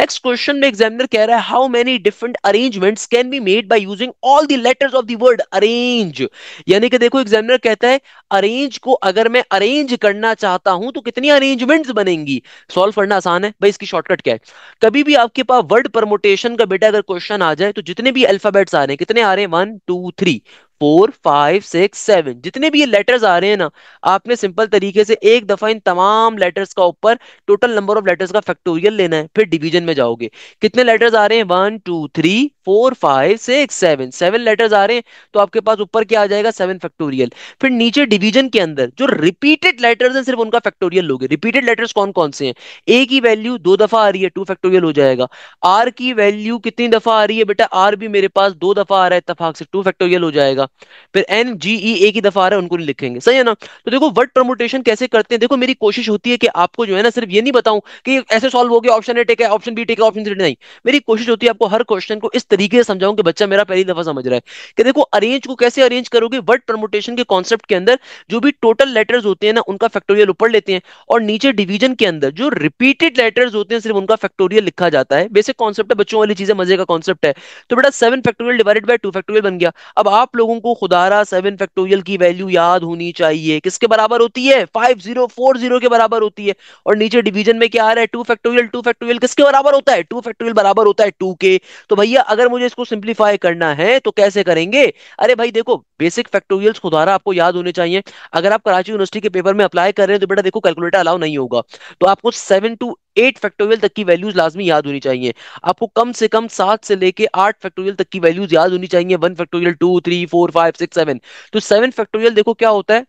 नेक्स्ट क्वेश्चन में एग्जामिनर कह रहा है how many different arrangements can be made by using all the letters of the word arrange यानी कि देखो एग्जामिनर कहता है अरेंज को अगर मैं अरेंज करना चाहता हूं तो कितनी अरेंजमेंट्स बनेंगी सॉल्व करना आसान है भाई इसकी शॉर्टकट क्या है कभी भी आपके पास वर्ड परमोटेशन का बेटा अगर क्वेश्चन आ जाए तो जितने भी अल्फाबेट्स आ रहे हैं कितने आ रहे हैं one two three four five six seven जितने भी ये लेटर्स आ रहे हैं ना आपने सिंपल तरीके से एक दफा इन तमाम लेटर्स का ऊपर टोटल नंबर ऑफ लेटर्स का फैक्टोरियल लेना है फिर डिवीजन में जाओगे कितने लेटर्स आ रहे हैं one two three four five six seven seven letters आ रहे हैं तो आपके पास ऊपर क्या आ जाएगा सेवन फैक्टोरियल फिर नीचे डिवीजन के अंदर जो रिपीटेड लेटर्स हैं सिर्फ उनका फैक्टोरियल लोगे रिपीटेड लेटर्स कौन कौन से हैं ए की वैल्यू दो दफा आ रही है टू फैक्टोरियल हो जाएगा आर की वैल्यू कितनी दफा आ रही है बेटा आर भी मेरे पास दो दफा आ रहा है इतफाक से टू फैक्टोरियल हो जाएगा फिर एन जी ई ए की दफा आ रहा है उनको नहीं लिखेंगे सही है ना तो देखो वर्ड प्रमोटेशन कैसे करते हैं देखो मेरी कोशिश होती है कि आपको जो है ना सिर्फ ये नहीं बताऊं कि ऐसे सॉल्व हो गया ऑप्शन ए टेक है ऑप्शन बी टेक है ऑप्शन सी नहीं मेरी कोशिश होती है आपको हर क्वेश्चन को इस तरीके से समझाऊं कि बच्चा मेरा पहली दफा समझ रहा है कि देखो अरेंज को कैसे अरेंज करोगे वर्ड परमोटेशन के कॉन्सेप्ट के अंदर जो भी टोटल लेटर्स होते हैं ना उनका फैक्टोरियल ऊपर लेते हैं और नीचे डिवीजन के अंदर जो रिपीटेड लेटर्स होते हैं सिर्फ उनका फैक्टोरियल लिखा जाता है बेसिक कॉन्सेप्ट है बच्चों वाली चीजें मजे का कॉन्सेप्ट है तो बेटा seven factorial divided by two factorial बन गया अब आप लोगों को खुदारा सेवन फैक्टोरियल की वैल्यू याद होनी चाहिए किसके बराबर होती है फाइव जीरो फोर जीरो के बराबर होती है और नीचे डिवीजन में क्या आ रहा है टू फैक्टोरियल टू फैक्टोरियल किसके बराबर होता है टू फैक्टोरियल बराबर होता है टू के तो भैया अगर अगर मुझे इसको सिंप्लीफाई करना है तो कैसे करेंगे अरे भाई देखो बेसिक फैक्टोरियल्स खुदारा आपको याद होने चाहिए अगर आप कराची यूनिवर्सिटी के पेपर में अप्लाई कर रहे हैं तो बेटा देखो कैलकुलेटर अलाउ नहीं होगा तो आपको सेवन टू एट फैक्टोरियल तक की वैल्यूज लाजमी याद होनी चाहिए आपको कम से कम सात से लेकर आठ फैक्टोरियल तक की वैल्यूज याद होनी चाहिए one factorial two three four five six seven तो सेवन फैक्टोरियल देखो क्या होता है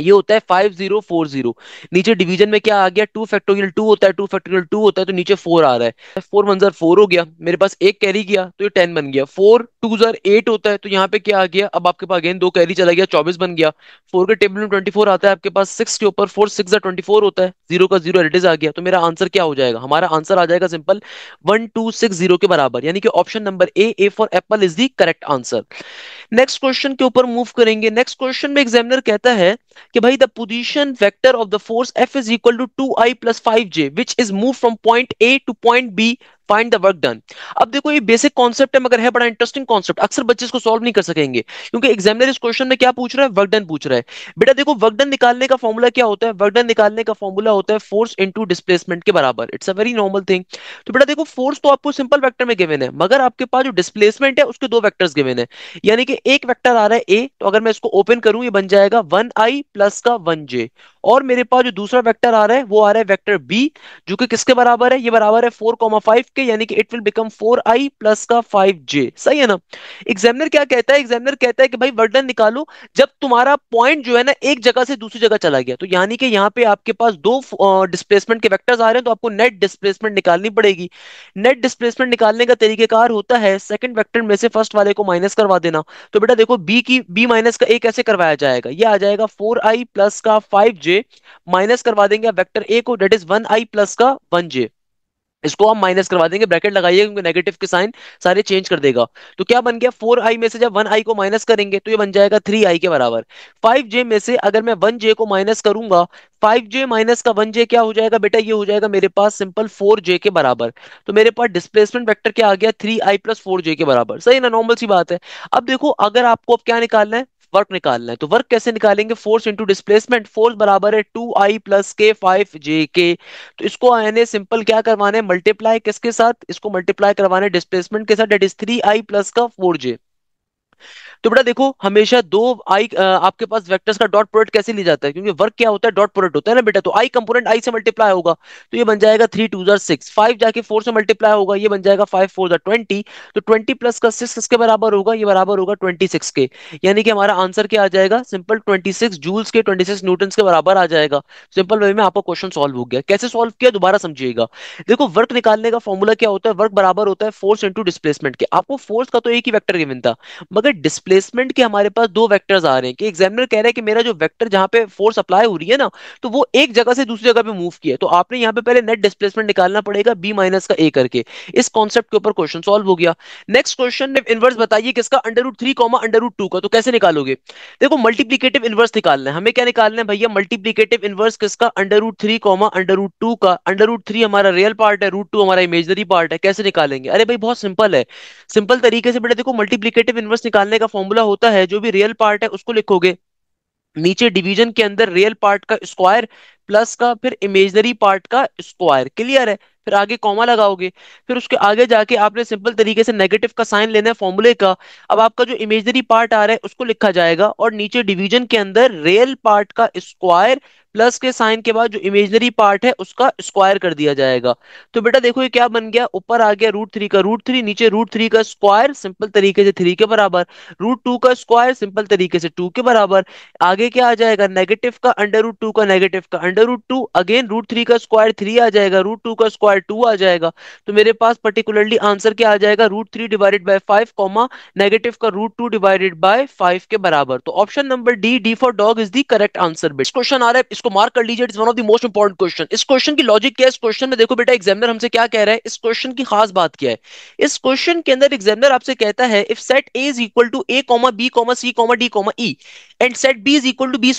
ये होता है फाइव जीरो फोर जीरो नीचे डिवीजन में क्या आ गया टू फैक्टोरियल टू होता है टू फैक्टोरियल टू होता है तो नीचे फोर आ रहा है फोर वन जर फोर हो गया मेरे पास एक कैरी गया तो ये टेन बन गया फोर टू जर एट होता है तो यहाँ पे क्या आ गया अब आपके पास अगेन दो कैरी चला गया चौबीस बन गया फोर के टेबल में ट्वेंटी फोर आता है आपके पास सिक्स के ऊपर फोर सिक्स ट्वेंटी फोर होता है जीरो का जीरो एडिटिज आ गया तो मेरा आंसर क्या हो जाएगा हमारा आंसर आ जाएगा simple one two six zero के बराबर यानी कि option number A A for apple is the correct answer next question के ऊपर मूव करेंगे नेक्स्ट क्वेश्चन में एग्जामिनर कहता है कि भाई the position vector of the force F is equal to two i plus five j which is move from point A to point B find the work done अब देखो ये basic concept है मगर है बड़ा इंटरेस्टिंग कॉन्सेप्ट अक्सर बच्चे इसको सॉल्व नहीं कर सकेंगे क्योंकि एग्जामिनर इस क्वेश्चन में क्या पूछ रहा है वर्क डन पूछ रहा है बेटा देखो वर्क डन निकालने का फॉर्मूला क्या होता है वर्क डन निकालने का फॉर्मूला होता है फोर्स इंटू डिस्प्लेसमेंट के बराबर it's a very normal thing तो बेटा देखो फोर्स तो आपको सिंपल वैक्टर में गिवन है मगर आपके पास जो डिस्प्लेसमेंट है उसके दो वैक्टर्स गिवन है यानी कि एक वैक्टर आ रहा है ए तो अगर मैं इसको ओपन करूं ये बन जाएगा वन आई प्लस का वन जे और मेरे पास जो दूसरा वेक्टर आ रहा है वो आ रहा है वेक्टर बी जो कि किसके बराबर है ये बराबर है फोर कॉमा फाइव के यानी कि it will become four i plus का फाइव जे सही है ना एग्जामिनर क्या कहता है एग्जामिनर कहता है कि भाई वर्डन निकालो जब तुम्हारा पॉइंट जो है ना एक जगह से दूसरी जगह चला गया तो यानी कि यहाँ पे आपके पास दो डिस्प्लेसमेंट के वैक्टर्स आ रहे हैं तो आपको नेट डिस्प्लेसमेंट निकालनी पड़ेगी नेट डिस्प्लेसमेंट निकालने का तरीकेकार होता है सेकंड वैक्टर में से फर्स्ट वाले को माइनस करवा देना तो बेटा देखो बी की बी माइनस का ए कैसे करवाया जाएगा ये आ जाएगा फोर आई प्लस का फाइव जे माइनस करवा देंगे वेक्टर ए को that is one i plus का वन जे इसको हम माइनस करवा देंगे ब्रैकेट लगाइए क्योंकि नेगेटिव के साइन सारे चेंज कर देगा तो क्या बन गया फोर आई में से जब वन आई को माइनस करेंगे तो ये बन जाएगा थ्री आई के बराबर फाइव जे में से अगर मैं वन जे को माइनस करूंगा फाइव जे माइनस का वन जे क्या हो जाएगा बेटा ये हो जाएगा मेरे पास सिंपल फोर जे के बराबर तो मेरे पास डिस्प्लेसमेंट वैक्टर क्या आ गया three i plus four j के बराबर सही ना नॉर्मल सी बात है अब देखो अगर आपको अब क्या निकालना है वर्क निकालना है तो वर्क कैसे निकालेंगे फोर्स इंटू डिस्प्लेसमेंट फोर्स बराबर है टू आई प्लस के फाइव जे के तो इसको आने सिंपल क्या करवाना है मल्टीप्लाई किसके साथ इसको मल्टीप्लाई करवाना है डिस्प्लेसमेंट के साथ that is three i plus का फोर जे तो बेटा देखो हमेशा दो आई आपके पास वेक्टर्स का डॉट प्रोडक्ट कैसे लिया जाता है क्योंकि वर्क क्या होता है डॉट प्रोडक्ट होता है ना बेटा तो आई कंपोनेंट आई से मल्टीप्लाई होगा तो ये बन जाएगा थ्री टू जर सिक्स फाइव जाके फोर से मल्टीप्लाई होगा ये बन जाएगा फाइव फोर जर ट्वेंटी तो ट्वेंटी प्लस का सिक्स किसके बराबर होगा ये बराबर होगा ट्वेंटी सिक्स के यानी कि हमारा आंसर क्या आ जाएगा सिंपल ट्वेंटी सिक्स जूल्स के ट्वेंटी सिक्स न्यूटन के बराबर आ जाएगा सिंपल वे में आपका क्वेश्चन सॉल्व हो गया कैसे सॉल्व किया दोबारा समझिएगा देखो वर्क निकालने का फॉर्मूला क्या होता है वर्क बराबर होता है फोर्स इंटू डिस्प्लेसमेंट के आपको फोर्स का तो एक ही वैक्टर गिवन था मगर अगर डिस्प्लेसमेंट के हमारे पास दो वेक्टर्स आ रहे हैं कि एग्जामिनर कह रहा है कि मेरा जो वेक्टर जहां पे फोर्स अप्लाई हो रही है ना तो वो एक जगह से दूसरी जगह पे मूव किया तो आपने यहाँ पे पहले नेट डिस्प्लेसमेंट निकालना पड़ेगा बी माइनस का ए करके इस कॉन्सेप्ट के ऊपर क्वेश्चन सॉल्व हो गया नेक्स्ट क्वेश्चन इनवर्स बताइए किसका under root three comma under root two का तो कैसे निकालोगे देखो मल्टीप्लीकेटिव इनवर्स निकालना है हमें क्या निकालना है भैया मल्टीप्लीकेटिव इनवर्स किसका under root three comma under root two का अंडर रूट थ्री हमारा रियल पार्ट है रूट टू हमारा इमेजनरी पार्ट है कैसे निकालेंगे अरे भाई बहुत सिंपल है सिंपल तरीके से बेटा देखो मल्टीप्लीकेटिव इनवर्स निकालने का फॉर्मूला होता है जो भी रियल पार्ट है उसको लिखोगे नीचे डिवीजन के अंदर रियल पार्ट का स्क्वायर प्लस का फिर इमेजनरी पार्ट का स्क्वायर क्लियर है फिर आगे कॉमा लगाओगे फिर उसके आगे जाके आपने सिंपल तरीके से नेगेटिव का साइन लेना है फॉर्मूले का अब आपका जो इमेजनरी पार्ट आ रहा है उसको लिखा जाएगा और नीचे डिवीजन के अंदर रियल पार्ट का स्क्वायर प्लस के साइन के बाद जो इमेजनरी पार्ट है उसका स्क्वायर कर दिया जाएगा तो बेटा देखो ये क्या बन गया ऊपर आ गया रूट थ्री का रूट थ्री नीचे रूट थ्री का स्क्वायर सिंपल तरीके से थ्री के बराबर रूट टू का स्क्वायर सिंपल तरीके से टू के बराबर आगे क्या आ जाएगा नेगेटिव का अंडर रूट टू का नेगेटिव का under root two again root three का स्क्वायर थ्री आ जाएगा रूट टू का स्क्वायर टू आ जाएगा तो मेरे पास पर्टिकुलरली आंसर क्या आ जाएगा root three divided by five comma negative का root two divided by five के बराबर तो option number D D for dog is the correct answer best question आ रहा है इसको मार्क कर लीजिए it's one of the most important question इस क्वेश्चन की लॉजिक क्या है इस क्वेश्चन में देखो बेटा एग्जामिनर हमसे क्या कह रहा है इस क्वेश्चन की खास बात क्या है इस क्वेश्चन के अंदर एग्जामिनर आपसे कहता है if set A is equal to A comma B comma C comma D comma E and set B is equal to B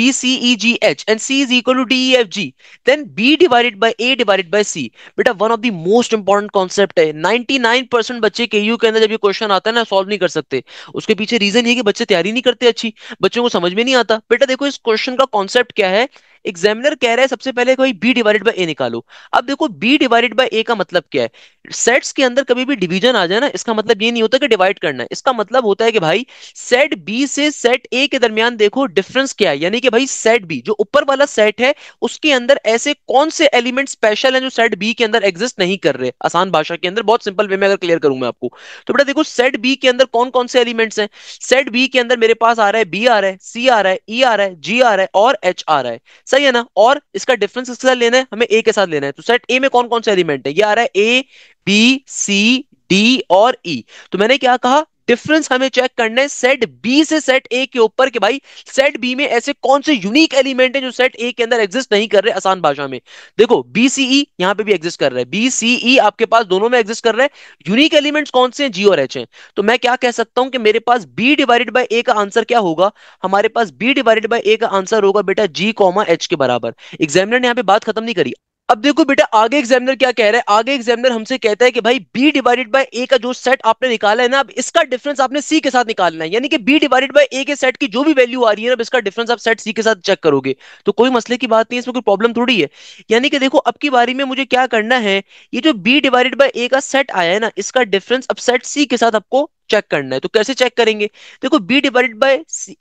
B C E G H and C is equal to D E F G then B divided by A divided by C बेटा one of the most important concept है 99% बच्चे के you के अंदर जब ये question आता है ना सॉल्व नहीं कर सकते उसके पीछे रीजन है कि बच्चे तैयारी नहीं करते अच्छी बच्चों को समझ में नहीं आता बेटा देखो इस क्वेश्चन का कॉन्सेप्ट क्या है एग्जामिनर कह रहा है सबसे पहले कोई बी डिवाइडेड बाई ए निकालो अब देखो बी डिवाइडेड बाई ए का मतलब क्या है सेट्स के अंदर कभी भी डिवीजन आ जाए ना इसका मतलब ये नहीं होता कि डिवाइड करना है इसका मतलब होता है कि भाई सेट बी से सेट ए के दरमियान देखो डिफरेंस क्या है यानी कि भाई सेट बी जो ऊपर वाला सेट है उसके अंदर ऐसे कौन से एलिमेंट स्पेशल है जो सेट बी के अंदर एग्जिस्ट नहीं कर रहे आसान भाषा के अंदर बहुत सिंपल वे में अगर क्लियर करूं मैं आपको तो बेटा देखो सेट बी के अंदर कौन कौन से एलिमेंट्स हैं सेट बी के अंदर मेरे पास आ रहा है बी आ रहा है सी आ रहा है ई e आ रहा है जी आ रहा है और एच आ रहा है सही है ना और इसका डिफरेंस किसके साथ लेना है हमें ए के साथ लेना है तो सेट ए में कौन कौन से एलिमेंट है ये आ रहा है ए बी सी डी और ई e. तो मैंने क्या कहा डिफरेंस हमें चेक करना है सेट बी से सेट ए के ऊपर के भाई सेट बी में ऐसे कौन से यूनिक एलिमेंट है जो सेट ए के अंदर एग्जिस्ट नहीं कर रहे आसान भाषा में देखो बी सी ई e यहां पे भी एग्जिस्ट कर रहे हैं बी सी ई आपके पास दोनों में एग्जिस्ट कर रहे हैं यूनिक एलिमेंट कौन से हैं जी और एच है तो मैं क्या कह सकता हूं कि मेरे पास बी डिवाइडेड बाई ए का आंसर क्या होगा हमारे पास बी डिवाइडेड बाई ए का आंसर होगा बेटा जी कॉमा एच के बराबर एग्जामिनर ने यहां पे बात खत्म नहीं करी अब देखो बेटा आगे एग्जामिनर क्या कह रहा है आगे एग्जामिनर हमसे कहता है कि भाई बी डिवाइडेड बाय ए का जो सेट आपने निकाला है ना अब इसका डिफरेंस आपने सी के साथ निकालना है यानी कि बी डिवाइडेड बाय ए के सेट की जो भी वैल्यू आ रही है ना इसका डिफरेंस आप सेट सी के साथ चेक करोगे तो कोई मसले की बात नहीं इसमें कोई प्रॉब्लम थोड़ी है यानी कि देखो अब की बारी में मुझे क्या करना है ये जो बी डिवाइडेड बाय ए का सेट आया है ना इसका डिफरेंस अब सेट सी के साथ आपको चेक करना है तो कैसे चेक करेंगे देखो बी डिवाइडेड बाय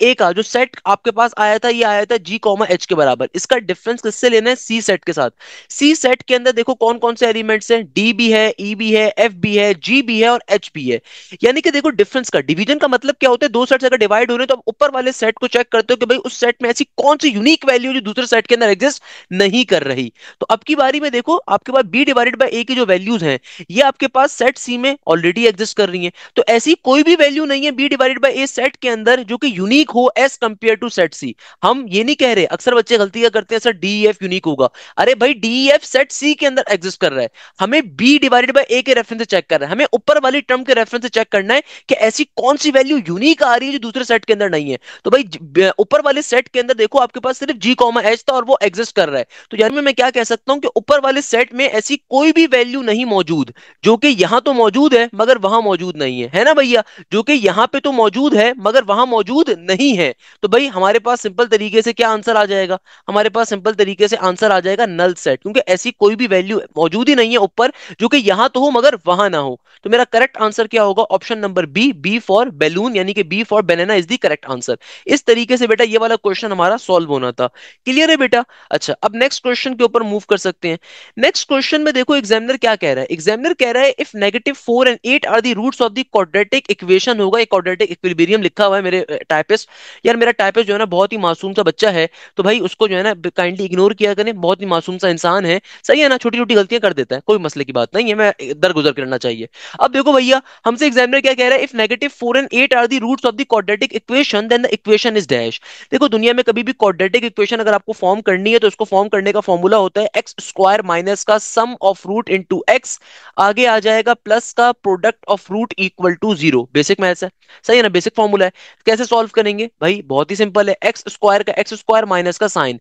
ए का जो सेट आपके पास आया था ये आया था जी कॉमा एच के बराबर इसका डिफरेंस किससे लेना है सी सेट के साथ सी सेट के अंदर देखो कौन कौन से एलिमेंट्स हैं डी भी है ई e भी है एफ भी है जी भी है और एच भी है यानी कि देखो डिफरेंस का डिविजन का मतलब क्या होता है दो सेट अगर डिवाइड हो रहे हैं तो आप ऊपर वाले सेट को चेक करते हो कि भाई उस सेट में ऐसी कौन सी यूनिक वैल्यू जो दूसरे सेट के अंदर एग्जिस्ट नहीं कर रही तो अब की बारी में देखो आपके पास बी डिवाइडेड बाई ए की जो वैल्यूज हैं ये आपके पास सेट सी में ऑलरेडी एग्जिस्ट कर रही है तो ऐसी कोई भी वैल्यू नहीं है B divided by A set के अंदर जो कि यूनिक हो as compare to set C हम ये नहीं कह रहे अक्सर बच्चे गलती गलतियां करते हैं सर डी एफ यूनिक होगा अरे भाई डी एफ सेट सी के अंदर एग्जिस्ट कर रहा है हमें बी डिवाइडेड बाई ए के रेफरेंस से चेक कर रहा है हमें ऊपर वाली टर्म के रेफरेंस से चेक करना है कि ऐसी कौन सी वैल्यू यूनिक आ रही है जो दूसरे सेट के अंदर नहीं है तो भाई ऊपर वाले सेट के अंदर देखो आपके पास सिर्फ जी कॉमा एच था और वो एग्जिस्ट कर रहा है तो यार मैं क्या कह सकता हूं कि ऊपर वाले सेट में ऐसी कोई भी वैल्यू नहीं मौजूद जो कि यहां तो मौजूद है मगर वहां मौजूद नहीं है है ना भाई लिया जो कि यहाँ पे तो मौजूद है मगर वहां मौजूद नहीं है तो भाई हमारे पास सिंपल तरीके से क्या आंसर आ जाएगा हमारे पास सिंपल तरीके से आंसर आ जाएगा नल सेट क्योंकि ऐसी कोई भी वैल्यू मौजूद ही नहीं है ऊपर जो कि यहाँ तो हो मगर वहां ना हो तो मेरा करेक्ट आंसर क्या होगा option number B B for balloon यानी कि B for banana is the correct answer इस तरीके से बेटा ये वाला क्वेश्चन हमारा सोल्व होना था क्लियर है बेटा अच्छा अब नेक्स्ट क्वेश्चन के ऊपर मूव कर सकते हैं नेक्स्ट क्वेश्चन में देखो एग्जामिनर क्या कह रहा है एग्जामिनर कह रहा है if negative four and eight are the roots of the quadrat quadratic equation होगा एक क्वाड्रेटिक इक्विलिब्रियम लिखा हुआ है मेरे टाइपिस्ट यार मेरा टाइपिस्ट जो है ना बहुत ही मासूम सा बच्चा है तो भाई उसको जो है ना काइंडली इग्नोर किया करें बहुत ही मासूम सा इंसान है सही है ना छोटी छोटी गलतियां कर देता है कोई मसले की बात नहीं है मैं गुजर करना चाहिए अब देखो भैया हमसे एग्जामिनर क्या कह रहा है if negative four and eight are the roots of the quadratic equation then the equation is dash देखो दुनिया में कभी भी क्वाड्रेटिक इक्वेशन अगर आपको फॉर्म करनी है तो उसको फॉर्म करने का फॉर्मूला होता है एक्स स्क्वायर माइनस का sum of root into x आगे आ जाएगा प्लस का product of root equal to zero basic maths है सही है ना बेसिक फॉर्मूला है तो कैसे सॉल्व करेंगे भाई बहुत ही सिंपल है एक्स स्क्वायर का एक्स स्क्वायर माइनस का साइन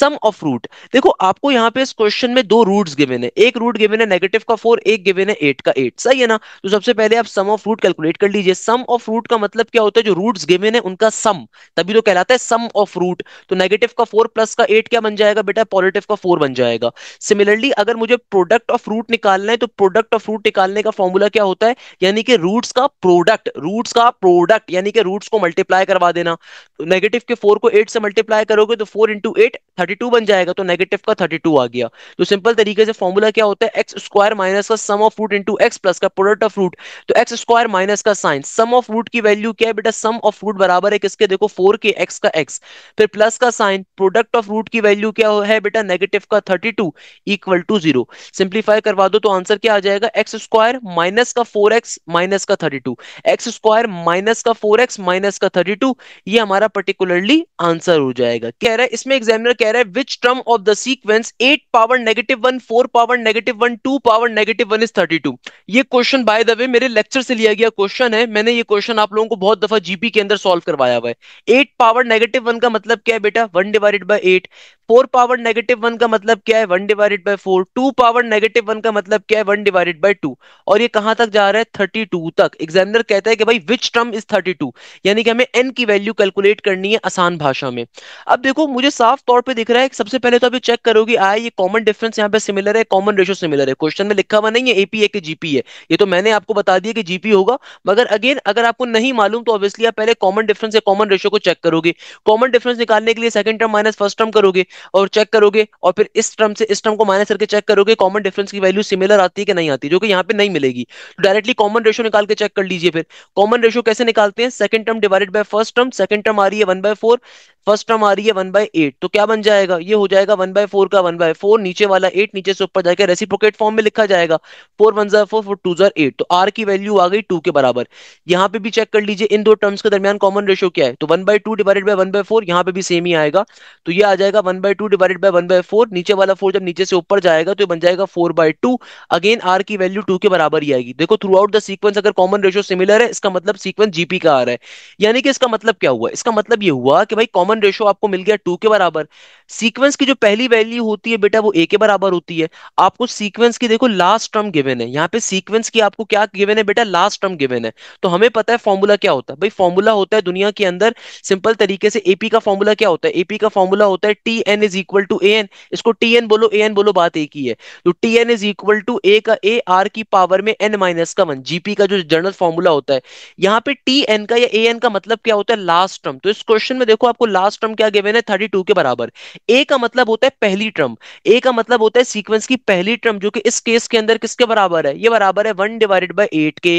सम ऑफ रूट देखो आपको यहाँ पे इस क्वेश्चन में दो रूट गिवेन है एक रूट गिवेन है नेगेटिव का फोर एक गिवेन है एट का एट सही है ना तो सबसे पहले आप सम ऑफ रूट कैलकुलेट कर लीजिए सम ऑफ रूट का मतलब क्या होता है जो रूट गिवेन है उनका सम तभी तो कहलाता है सम ऑफ रूट तो नेगेटिव का फोर प्लस का एट क्या बन जाएगा बेटा पॉजिटिव का फोर बन जाएगा सिमिलरली अगर मुझे प्रोडक्ट ऑफ रूट निकालना है तो प्रोडक्ट ऑफ रूट निकालने का फॉर्मूला क्या होता है यानी कि रूट्स का प्रोडक्ट रूट्स का प्रोडक्ट यानी कि रूट्स को मल्टीप्लाई करवा देना तो नेगेटिव के फोर को एट से मल्टीप्लाई करोगे तो four into eight thirty two बन जाएगा तो नेगेटिव का थर्टी टू आ गया तो सिंपल तरीके से फॉर्मूला क्या होता है एक्स स्क्वायर माइनस का sum of root into x plus का प्रोडक्ट ऑफ रूट तो एक्स स्क्वायर माइनस का साइन सम ऑफ रूट की वैल्यू क्या है बेटा सम ऑफ रूट बराबर है किसके देखो फोर के एक्स का एक्स फिर प्लस का साइन प्रोडक्ट ऑफ रूट की वैल्यू क्या है बेटा नेगेटिव का thirty two equal to zero simplify करवा दो तो आंसर क्या आ जाएगा एक्स स्क्वायर माइनस का फोर एक्स माइनस का thirty two two x square minus का फोर एक्स माइनस का थर्टी टू ये हमारा पर्टिकुलरली आंसर हो जाएगा कह रहा है इसमें एग्जामिनर कह रहा है which term of the sequence eight power negative one four power negative one two power negative one is thirty two ये क्वेश्चन बाय द वे मेरे लेक्चर से लिया गया क्वेश्चन है मैंने ये क्वेश्चन आप लोगों को बहुत दफा जीपी के अंदर सॉल्व करवाया हुआ है एट पावर नेगेटिव वन का मतलब क्या है बेटा one divided by eight four power negative one का मतलब क्या है one divided by four two power negative one का मतलब क्या है वन डिवाइडेड बाई टू और ये कहां तक जा रहा है थर्टी टू तक एग्जाम एग्जामिनर कहता है कि भाई which term is thirty two यानी कि हमें एन की वैल्यू कैलकुलेट करनी है आसान भाषा में अब देखो मुझे साफ तौर पर दिख रहा है सबसे पहले तो अभी चेक करोगे आए ये कॉमन डिफरेंस यहाँ पे सिमिलर है कॉमन रेशो सिमिलर है क्वेश्चन में लिखा हुआ नहीं है एपीए के जीपी है ये तो मैंने आपको बता दिया कि जीपी होगा मगर अगेन अगर आपको नहीं मालूम तो ऑब्वियसली आप पहले कॉमन डिफरेंस या कॉमन रेशो को चेक करोगे कॉमन डिफरेंस निकालने के लिए second term minus first term करोगे और चेक करोगे और फिर इस टर्म से इस टर्म को माइनस करके चेक करोगे कॉमन डिफरेंस की वैल्यू सिमिलर आती है कि नहीं आती जो कि यहाँ पे नहीं मिलेगी डायरेक्टली कॉमन रेशो निकाल के चेक कर लीजिए फिर कॉमन रेशियो कैसे निकालते हैं second term divided by first term second term आ रही है one by four first term आ रही है वन बाय एट तो क्या बन जाएगा ये हो जाएगा वन बाय फोर का वन बाय फोर नीचे वाला एट नीचे से ऊपर जाकर रेसिप्रोकेट फॉर्म में लिखा जाएगा फोर वन जर फोर फोर टू जर एट तो आर की वैल्यू आ गई टू के बराबर यहाँ पे भी चेक कर लीजिए इन दो टर्म्स के दरमियान कॉमन रेशो क्या है तो one by two divide by one by four यहाँ पे भी सेम ही आएगा तो ये आ जाएगा one by two divide by one by four नीचे वाला फोर जब नीचे से ऊपर जाएगा तो बन जाएगा four by two again r की वैल्यू टू के बराबर ही आएगी देखो थ्रू आउट द सीक्वेंस अगर कॉमन रेशो सिमिलर है इसका मतलब सीक्वेंस जीपी का आ रहा है यानी कि इसका मतलब क्या हुआ इसका मतलब ये हुआ कि भाई कॉमन कॉमन रेशो आपको मिल गया टू के बराबर सीक्वेंस की जो पहली वैल्यू होती है बेटा वो ए के बराबर होती है आपको सीक्वेंस की देखो लास्ट टर्म गिवन है यहाँ पे सीक्वेंस की आपको क्या गिवन है बेटा लास्ट टर्म गिवन है तो हमें पता है फॉर्मूला क्या होता है भाई फॉर्मूला होता है दुनिया के अंदर सिंपल तरीके से एपी का फॉर्मूला क्या होता है एपी का फॉर्मूला होता है t n is equal to a n इसको टी एन बोलो ए एन बोलो बात एक ही है तो t n is equal to a का ए आर की पावर में एन माइनस का वन जीपी का जो जनरल फॉर्मूला होता है यहाँ पे टी एन का या ए एन का मतलब क्या होता है लास्ट टर्म तो इस क्वेश्चन में देखो आपको लास्ट लास्ट टर्म क्या गिवन है थर्टी टू के बराबर ए का मतलब होता है पहली टर्म ए का मतलब होता है सीक्वेंस की पहली टर्म जो कि इस केस के अंदर किसके बराबर है ये बराबर है वन डिवाइडेड बाई एट के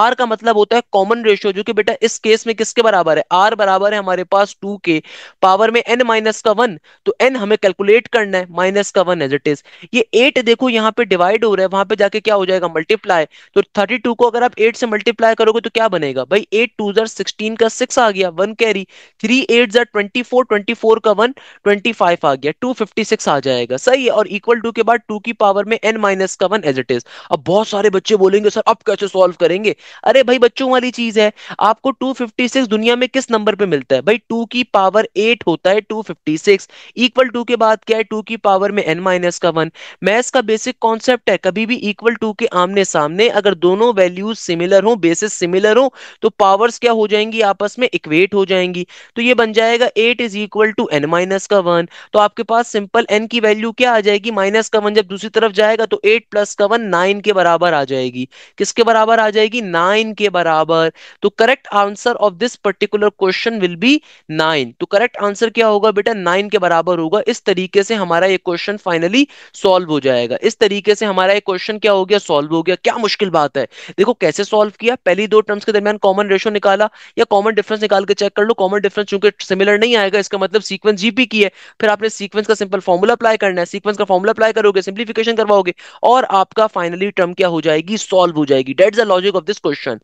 आर का मतलब होता है कॉमन रेशियो जो कि बेटा इस केस में किसके बराबर है आर बराबर है हमारे पास टू के पावर में एन माइनस का वन तो एन हमें कैलकुलेट करना है माइनस का वन एज इट इज ये एट देखो यहाँ पे डिवाइड हो रहा है वहां पे जाके क्या हो जाएगा मल्टीप्लाई तो थर्टी टू को अगर आप एट से मल्टीप्लाई करोगे तो क्या बनेगा भाई एट टू जर सिक्सटीन का सिक्स आ गया वन कैरी थ्री एट जर twenty twenty four twenty four का वन ट्वेंटी फाइव आ गया टू फिफ्टी सिक्स आ जाएगा सही है और इक्वल टू के बाद टू की पावर में एन माइनस का वन एज इट इज अब बहुत सारे बच्चे बोलेंगे सर अब कैसे सॉल्व करेंगे अरे भाई बच्चों वाली चीज है आपको टू फिफ्टी सिक्स दुनिया में किस नंबर पे मिलता है भाई टू की पावर एट होता है two fifty six equal to के बाद क्या है टू की पावर में एन माइनस का वन मैथ्स का बेसिक कॉन्सेप्ट है कभी भी इक्वल टू के आमने सामने अगर दोनों वैल्यूज सिमिलर हो बेसिस सिमिलर हो तो पावर्स क्या हो जाएंगी आपस में इक्वेट हो जाएंगी तो ये बन जाएगा eight is equal to n minus का वन तो आपके पास सिंपल एन की वैल्यू क्या आ जाएगी माइनस का वन जब दूसरी तरफ जाएगा तो एट प्लस का वन नाइन के बराबर आ जाएगी किसके बराबर आ जाएगी नाइन के बराबर तो correct answer of this particular question will be nine तो करेक्ट आंसर क्या होगा बेटा नाइन के बराबर होगा इस तरीके से हमारा ये क्वेश्चन फाइनली सॉल्व हो जाएगा इस तरीके से हमारा ये क्वेश्चन क्या हो गया सॉल्व हो गया क्या मुश्किल बात है देखो कैसे सॉल्व किया पहली दो टर्म्स के दरमियान कॉमन रेशो निकाला या कॉमन डिफरेंस निकाल के चेक कर लो कॉमन डिफरेंस चूंकि सिमिलर नहीं नहीं आएगा इसका मतलब सीक्वेंस जीपी की है फिर आपने सीक्वेंस का सिंपल फॉर्मूला अप्लाई करना है सीक्वेंस का फॉर्मूला अप्लाई करोगे सिंप्लीफिकेशन करवाओगे और आपका फाइनली टर्म क्या हो जाएगी सॉल्व हो जाएगी that the logic of this question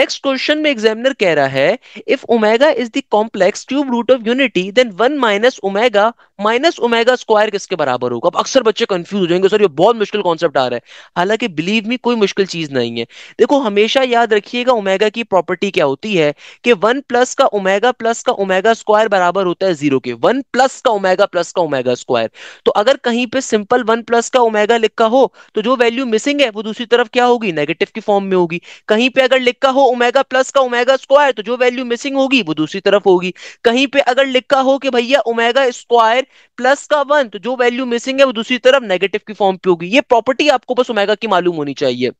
next question में एग्जामिनर कह रहा है if omega is the complex cube root of unity then one minus omega minus omega square किसके बराबर होगा अब अक्सर बच्चे कंफ्यूज हो जाएंगे सर ये बहुत मुश्किल कॉन्सेप्ट आ रहा है हालांकि बिलीव मी कोई मुश्किल चीज नहीं है देखो हमेशा याद रखिएगा ओमेगा की प्रॉपर्टी क्या होती है कि वन प्लस का ओमेगा प्लस का ओमेगा स्क्वायर बराबर होता है जीरो के वन प्लस का ओमेगा प्लस का ओमेगा स्क्वायर तो अगर कहीं पे सिंपल वन प्लस का ओमेगा लिखा हो तो जो वैल्यू मिसिंग है वो दूसरी तरफ क्या होगी नेगेटिव की फॉर्म में होगी कहीं पे अगर लिखा हो ओमेगा प्लस का ओमेगा स्क्वायर तो जो वैल्यू मिसिंग होगी वो दूसरी तरफ होगी कहीं पे अगर लिखा हो कि भैया ओमेगा स्क्वायर प्लस का वन तो जो वैल्यू मिसिंग है वो दूसरी तरफ नेगेटिव की फॉर्म पे होगी ये प्रॉपर्टी आपको बस ओमेगा की मालूम होनी चाहिए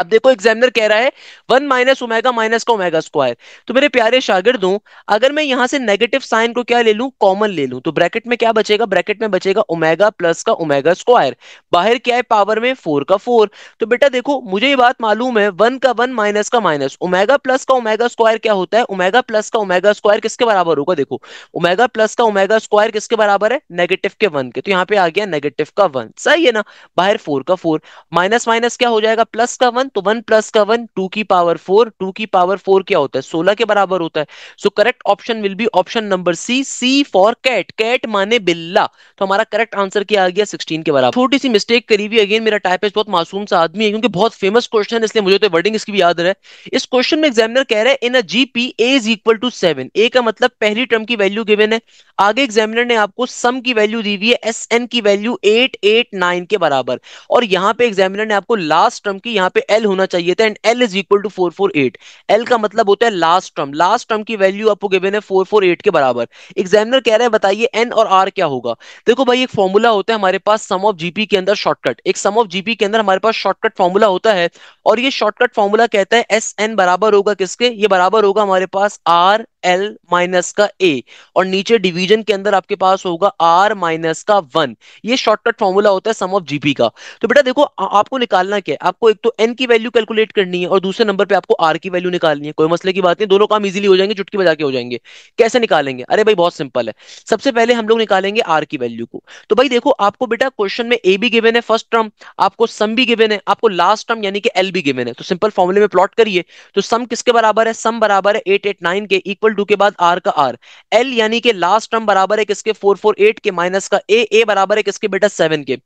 अब देखो एग्जामिनर कह रहा है वन माइनस ओमेगा माइनस का ओमेगा स्क्वायर तो मेरे प्यारे शागिर्दों अगर मैं यहां से नेगेटिव साइन को क्या ले लू कॉमन ले लू तो ब्रैकेट में क्या बचेगा ब्रैकेट में बचेगा ओमेगा प्लस का ओमेगा स्क्वायर बाहर क्या है पावर में फोर का फोर तो बेटा देखो मुझे ये बात मालूम है वन का वन माइनस का माइनस ओमेगा प्लस का ओमेगा स्क्वायर क्या होता है ओमेगा प्लस का ओमेगा स्क्वायर किसके बराबर होगा देखो ओमेगा प्लस का ओमेगा स्क्वायर किसके बराबर है नेगेटिव के वन के तो यहाँ पे आ गया नेगेटिव का वन सही है ना बाहर फोर का फोर माइनस माइनस क्या हो जाएगा प्लस का वन तो वन प्लस का वन टू की पावर फोर टू की पावर फोर क्या होता है सोलह के बराबर होता है so correct option will be option number C C for cat cat माने बिल्ला तो हमारा करेक्ट आंसर क्या आ गया सिक्सटीन के बराबर छोटी सी मिस्टेक करी हुई अगेन मेरा टाइपिस्ट बहुत मासूम सा आदमी है क्योंकि बहुत फेमस क्वेश्चन है इसलिए मुझे तो वर्डिंग इसकी भी याद रहे इस क्वेश्चन में एग्जामिनर कह रहे हैं in a GP a is equal to seven a का मतलब पहली टर्म की वैल्यू गिवेन है आगे एग्जामिनर ने आपको सम की वैल्यू दी हुई है एस एन की वैल्यू एट एट नाइन के बराबर और यहाँ पे एग्जामिनर ने आपको लास्ट टर्म की यहाँ पे एल होना चाहिए था and l is equal to four four eight l का मतलब होता है लास्ट टर्म लास्ट टर्म की वैल्यू आपको गिवन है फोर फोर एट के बराबर एग्जामिनर कह रहे हैं बताइए एन और आर क्या होगा देखो भाई एक फॉर्मूला होता है हमारे पास सम ऑफ जीपी के अंदर शॉर्टकट एक सम ऑफ जीपी के अंदर हमारे पास शॉर्टकट फॉर्मूला होता है और ये शॉर्टकट फॉर्मूला कहता है एस एन बराबर होगा किसके ये बराबर होगा हमारे पास आर एल माइनस का ए और नीचे डिवीजन के अंदर आपके पास होगा आर माइनस का वन ये शॉर्टकट फॉर्मूला होता है सम ऑफ जीपी का तो बेटा देखो आपको निकालना क्या है आपको एक तो एन की वैल्यू कैलकुलेट करनी है और दूसरे नंबर पर आपको आर की वैल्यू निकालनी है कोई मसले की बात नहीं दोनों काम इजिली हो जाएंगे चुटकी बजा के हो जाएंगे कैसे निकालेंगे अरे भाई बहुत सिंपल है सबसे पहले हम लोग निकालेंगे आर की वैल्यू को तो भाई देखो आपको बेटा क्वेश्चन में ए भी गिवेन है फर्स्ट टर्म आपको सम भी गिवेन है आपको लास्ट टर्म यानी कि एल विल बी गिवन है तो सिंपल फॉर्मुले में प्लॉट करिए तो सम किसके बराबर है सम बराबर है एट एट नाइन के इक्वल टू के बाद आर का आर एल यानी कि लास्ट टर्म बराबर है किसके फोर फोर एट के माइनस का ए ए बराबर है किसके बेटा सेवन के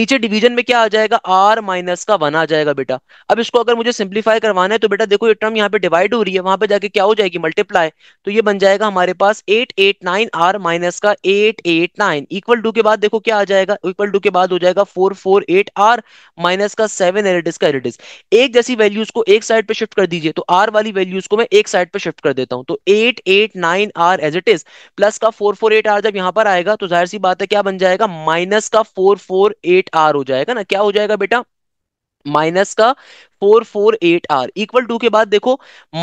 नीचे डिवीजन में क्या आ जाएगा आर माइनस का वन आ जाएगा बेटा अब इसको अगर मुझे सिंप्लीफाई करवाना है तो बेटा देखो ये टर्म यहाँ पे डिवाइड हो रही है वहां पर जाके क्या हो जाएगी मल्टीप्लाई तो ये बन जाएगा हमारे पास eight eight nine r minus का eight eight nine equal to के बाद देखो क्या आ जाएगा इक्वल टू के बाद हो जाएगा four four eight r minus का सेवन एरिटिस का एरिटिस एक जैसी वैल्यूज को एक साइड पे शिफ्ट कर दीजिए तो आर वाली वैल्यूज को मैं एक साइड पे शिफ्ट कर देता हूं तो eight eight nine r as it is plus का फोर फोर एट आर जब यहां पर आएगा तो जाहिर सी बात है क्या बन जाएगा माइनस का फोर फोर एट आर हो जाएगा ना क्या हो जाएगा बेटा माइनस का four four eight r equal to के बाद देखो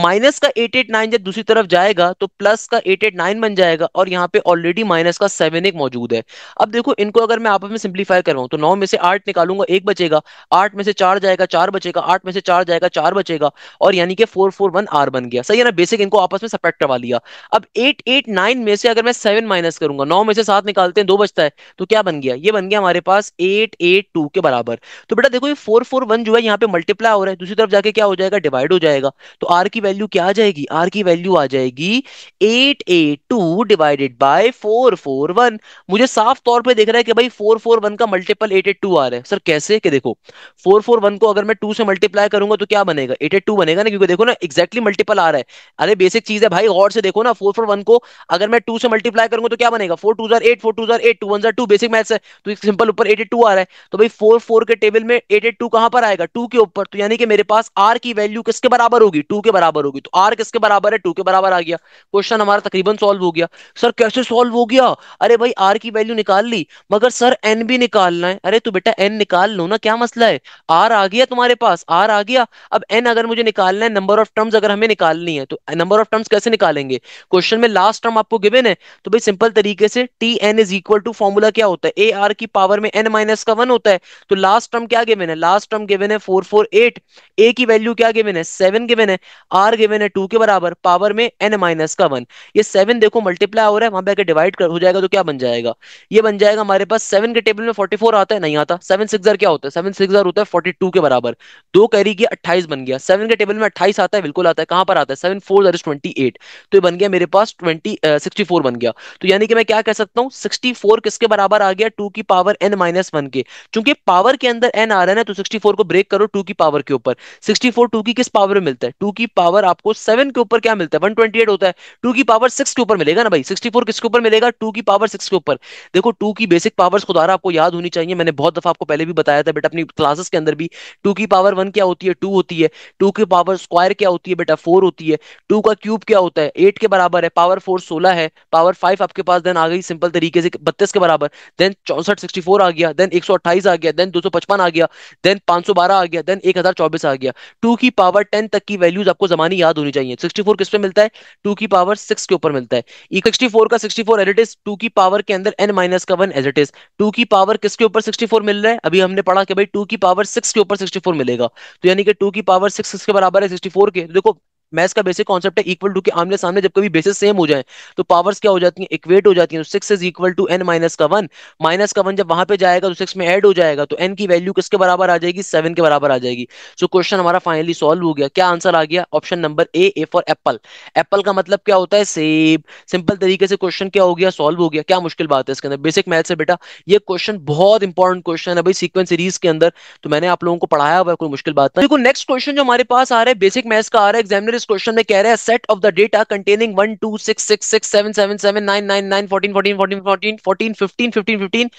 माइनस का एट एट नाइन जब दूसरी तरफ जाएगा तो प्लस का एट एट नाइन बन जाएगा और यहाँ पे ऑलरेडी माइनस का सेवन एक मौजूद है अब देखो इनको अगर मैं आपस में सिंप्लीफाई करवाऊँ तो नौ में से आठ निकालूंगा एक बचेगा आठ में से चार जाएगा चार बचेगा आठ में से चार जाएगा चार बचेगा और यानी कि फोर फोर वन आर बन गया सही है ना बेसिक इनको आपस में सपेक्ट करवा लिया अब एट एट नाइन में से अगर मैं सेवन माइनस करूंगा नौ में से सात निकालते हैं दो बचता है तो क्या बन गया ये बन गया हमारे पास एट एट टू के बराबर तो बेटा देखो ये फोर फोर वन जो है यहाँ पे मल्टीप्लाई हो रहा है दूसरी तरफ जाके क्या हो जाएगा डिवाइड हो जाएगा तो आर की वैल्यू क्या आ जाएगी आर की वैल्यू आ जाएगी eight eight two divided by four four one मुझे साफ तौर पे देख रहा है कि भाई फोर फोर वन का मल्टीपल एट एट टू आ रहा है सर कैसे कि देखो फोर फोर वन को अगर मैं टू से मल्टीप्लाई करूंगा तो क्या बनेगा एट एट टू बनेगा ना क्योंकि देखो ना एक्जैक्टली मल्टीपल आ रहा है अरे बेसिक चीज है भाई और से देखो ना फोर फोर वन को अगर मैं टू से मल्टीप्लाई करूंगा तो क्या बनेगा फोर टू जार एट फोर टू जार एट टू वन जार टू बेसिक मैथ्स है तो सिंपल ऊपर एट एट टू आ रहा है तो भाई फोर फोर के टेबल में एट एट टू कहां पर आएगा टू के ऊपर तो यानी यानी कि मेरे पास आर की वैल्यू किसके बराबर होगी टू के बराबर होगी तो आर किसके बराबर है टू के बराबर आ गया क्वेश्चन हमारा तकरीबन सॉल्व हो गया सर कैसे सॉल्व हो गया अरे भाई आर की वैल्यू निकाल ली मगर सर एन भी निकालना है अरे तू बेटा एन निकाल लो ना क्या मसला है आर आ गया तुम्हारे पास आर आ गया अब एन अगर मुझे निकालना है नंबर ऑफ टर्म्स अगर हमें निकालनी है तो नंबर ऑफ टर्म्स कैसे निकालेंगे क्वेश्चन में लास्ट टर्म आपको गिवेन है तो भाई सिंपल तरीके से t n is equal to formula क्या होता है ए आर की पावर में एन माइनस का वन होता है तो लास्ट टर्म क्या गिवेन है लास्ट टर्म गिवेन है फोर फोर एट ए की वैल्यू क्या गिवन है सेवन गिवन है आर गिवन है टू के बराबर पावर में एन माइनस का वन ये सेवन देखो मल्टीप्लाई हो रहा है वहां पे अगर डिवाइड हो जाएगा तो क्या बन जाएगा ये बन जाएगा हमारे पास सेवन के टेबल में फोर्टी फोर आता है नहीं आता सेवन सिक्स क्या होता है सेवन सिक्स होता है फोर्टी टू के बराबर दो कैरी की अट्ठाईस बन गया सेवन के टेबल में अट्ठाईस आता है बिल्कुल आता है कहां पर आता है सेवन फोर ट्वेंटी एट तो ये बन गया मेरे पास ट्वेंटी सिक्सटी फोर बन गया तो यानी कि मैं क्या कह सकता हूँ सिक्सटी फोर किसके बराबर आ गया टू की पावर एन माइनस वन के चूंकि पावर के अंदर एन आ रहा है ना तो सिक्सटी फोर को ब्रेक करो टू की पावर के ऊपर सिक्सटी फोर टू की किस पावर में मिलता है टू की पावर आपको सेवन के ऊपर क्या मिलता है वन ट्वेंटी एट होता है टू की पावर सिक्स के ऊपर मिलेगा ना भाई सिक्सटी फोर किसके ऊपर मिलेगा टू की पावर सिक्स के ऊपर देखो टू की बेसिक पावर्स खुदारा आपको याद होनी चाहिए मैंने बहुत दफा आपको पहले भी बताया था बेटा अपनी क्लासेस के अंदर भी टू की पावर वन क्या होती है टू होती है टू की पावर स्क्वायर क्या होती है बेटा फोर होती है टू का क्यूब क्या होता है एट के बराबर है पावर फोर सोलह है पावर फाइव आपके पास देन आ गई सिंपल तरीके से बत्तीस के बराबर देन चौसठ सिक्सटी फोर आ गया देन एक सौ अट्ठाईस आ गया देन दो सौ पचपन आ गया देन पांच सौ बारह आ गया देन एक हजार चौबीस आ गया टू की पावर टेन तक की वैल्यूज आपको जमानी याद होनी चाहिए सिक्सटी फोर किस पे मिलता है टू की पावर सिक्स के ऊपर मिलता है सिक्सटी फोर का सिक्सटी फोर एज टू की पावर के अंदर एन माइनस का वन एज इज टू की पावर किसके ऊपर सिक्सटी फोर मिल रहा है अभी हमने पढ़ा कि भाई टू की पावर सिक्स के ऊपर सिक्सटी फोर मिलेगा तो यानी कि टू की पावर सिक्स के बराबर है सिक्सटी फोर के देखो मैथ्स का बेसिक कॉन्सेप्ट है इक्वल टू के आमने सामने जब कभी बेसिस सेम हो जाए तो पावर्स क्या हो जाती है इक्वेट हो जाती है six is equal to n minus का वन माइनस का वन जब वहां पे जाएगा तो सिक्स में एड हो जाएगा तो एन की वैल्यू किसके बराबर आ जाएगी सेवन के बराबर आ जाएगी सो so, क्वेश्चन हमारा फाइनली सॉल्व हो गया क्या आंसर आ गया option number A A for apple apple का मतलब क्या होता है सेब सिंपल तरीके से क्वेश्चन क्या हो गया सॉल्व हो गया क्या मुश्किल बात है इसके अंदर बेसिक मैथ्स है बेटा ये क्वेश्चन बहुत इंपॉर्टेंट क्वेश्चन है भाई सीक्वेंस सीरीज के अंदर तो मैंने आप लोगों को पढ़ाया हुआ कोई मुश्किल बात नहीं देखो नेक्स्ट क्वेश्चन जो हमारे पास आ रहा है बेसिक मैथ्स का आ रहा है एग्जामिनर इस क्वेश्चन में कह रहे हैं set of the data containing one two six six six seven seven seven nine nine nine fourteen fourteen fourteen fourteen fourteen fifteen fifteen fifteen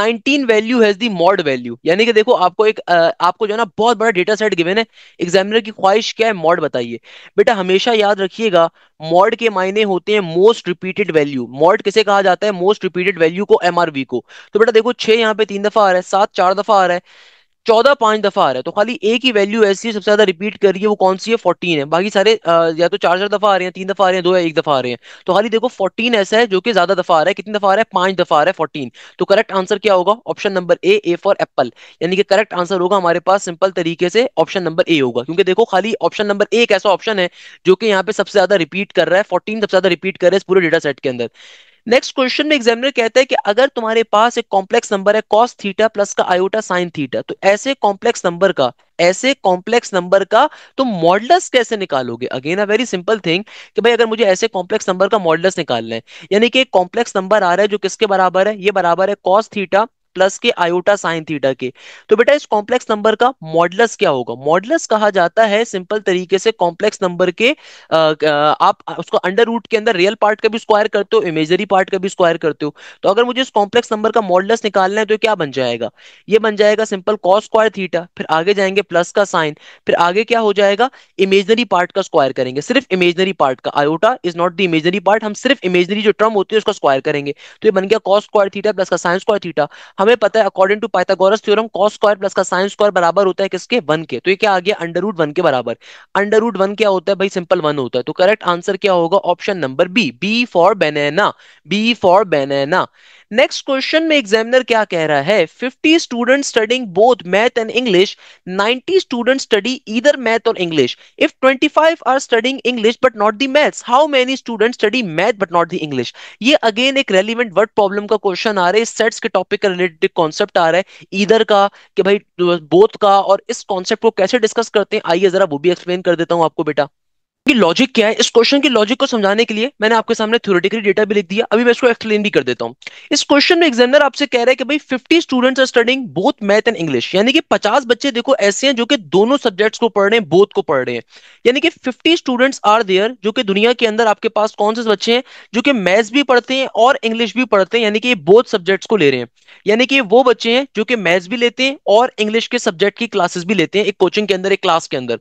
nineteen value has the mode value यानी कि देखो आपको एक आपको जो है ना बहुत बड़ा डेटा सेट गिवेन है एग्जामिनर की ख्वाहिश क्या है मॉड बताइए बेटा हमेशा याद रखिएगा मॉड के मायने होते हैं मोस्ट रिपीटेड वैल्यू मॉड किसे कहा जाता है मोस्ट रिपीटेड वैल्यू को एमआरवी को तो बेटा देखो छह यहाँ पे तीन दफा आ रहा है सात चार दफा आ रहा है चौदह पांच दफा आ रहा है तो खाली एक ही वैल्यू ऐसी सबसे ज्यादा रिपीट कर रही है वो कौन सी है फोर्टीन है बाकी सारे या तो चार चार दफा आ रहे हैं तीन दफा आ रहे हैं दो या एक दफा आ रहे हैं तो खाली देखो फोर्टीन ऐसा है जो कि ज्यादा दफा आ रहा है कितनी दफा आ रहा है पांच दफा आ रहा है फोर्टीन तो करेक्ट आंसर क्या होगा option number A A for apple यानी कि करेक्ट आंसर होगा हमारे पास सिंपल तरीके से ऑप्शन नंबर ए होगा क्योंकि देखो खाली ऑप्शन नंबर ए एक ऐसा ऑप्शन है जो कि यहाँ पे सबसे ज्यादा रिपीट कर रहा है फोर्टीन सबसे ज्यादा रिपीट कर रहा है इस पूरे डेटा सेट के अंदर नेक्स्ट क्वेश्चन में एग्जामिनर कहता है कि अगर तुम्हारे पास एक कॉम्प्लेक्स नंबर है कॉस थीटा प्लस का आयोटा साइन थीटा तो ऐसे कॉम्प्लेक्स नंबर का ऐसे कॉम्प्लेक्स नंबर का तुम मॉडल्स कैसे निकालोगे again a very simple thing कि भाई अगर मुझे ऐसे कॉम्प्लेक्स नंबर का मॉडल्स निकालना है यानी कि एक कॉम्प्लेक्स नंबर आ रहा है जो किसके बराबर है ये बराबर है कॉस थीटा प्लस के आयोटा साइन थीटा के तो बेटा इस कॉम्प्लेक्स नंबर का मॉडलस क्या होगा मॉडलस कहा जाता है सिंपल तरीके से कॉम्प्लेक्स नंबर के आ, आप उसको अंडर रूट के अंदर रियल पार्ट का भी स्क्वायर करते हो इमेजरी पार्ट का भी स्क्वायर करते हो तो अगर मुझे इस कॉम्प्लेक्स नंबर का मॉडलस निकालना है तो क्या बन जाएगा ये बन जाएगा सिंपल कॉस स्क्वायर थीटा फिर आगे जाएंगे प्लस का साइन फिर आगे क्या हो जाएगा इमेजनरी पार्ट का स्क्वायर करेंगे सिर्फ इमेजनरी पार्ट का iota is not the imaginary part हम सिर्फ इमेजनरी जो टर्म होती है उसका स्क्वायर करेंगे तो ये बन गया कॉस स्क्वायर थीटा प्लस का साइन स्क्वायर थीटा हम हमें पता है according to Pythagoras theorem cos square plus का साइन स्क्वायर बराबर होता है किसके वन के तो ये क्या आ गया अंडर रूट वन के बराबर अंडर रूट वन क्या होता है भाई सिंपल वन होता है तो करेक्ट आंसर क्या होगा option number B B for banana B for banana next question में एग्जामिनर क्या कह रहा है 50 student studying both math and English 90 student study either math और English if 25 are studying English but not the maths how many student study math but not the English ये again एक relevant word problem का question आ रहा है sets के topic का related concept आ रहा है ईदर का कि भाई बोथ का और इस कॉन्सेप्ट को कैसे डिस्कस करते हैं आइए जरा वो भी एक्सप्लेन कर देता हूं आपको बेटा की लॉजिक क्या है इस क्वेश्चन की लॉजिक को समझाने के लिए मैंने आपके सामने थ्योरेटिकली डेटा भी लिख दिया अभी मैं इसको एक्सप्लेन भी कर देता हूं इस क्वेश्चन में एग्जामिनर आपसे कह रहा है कि भाई 50 students are studying both math and English यानी कि 50 बच्चे देखो ऐसे हैं जो कि दोनों सब्जेक्ट्स को पढ़ रहे हैं बोथ को पढ़ रहे हैं यानी कि फिफ्टी स्टूडेंट्स आर देयर जो कि दुनिया के अंदर आपके पास कौन से बच्चे हैं जो कि मैथ्स भी पढ़ते हैं और इंग्लिश भी पढ़ते हैं यानी कि बोथ सब्जेक्ट्स को ले रहे हैं यानी कि वो बच्चे हैं जो कि मैथ्स भी लेते हैं और इंग्लिश के सब्जेक्ट की क्लासेस भी लेते हैं एक कोचिंग के अंदर एक क्लास के अंदर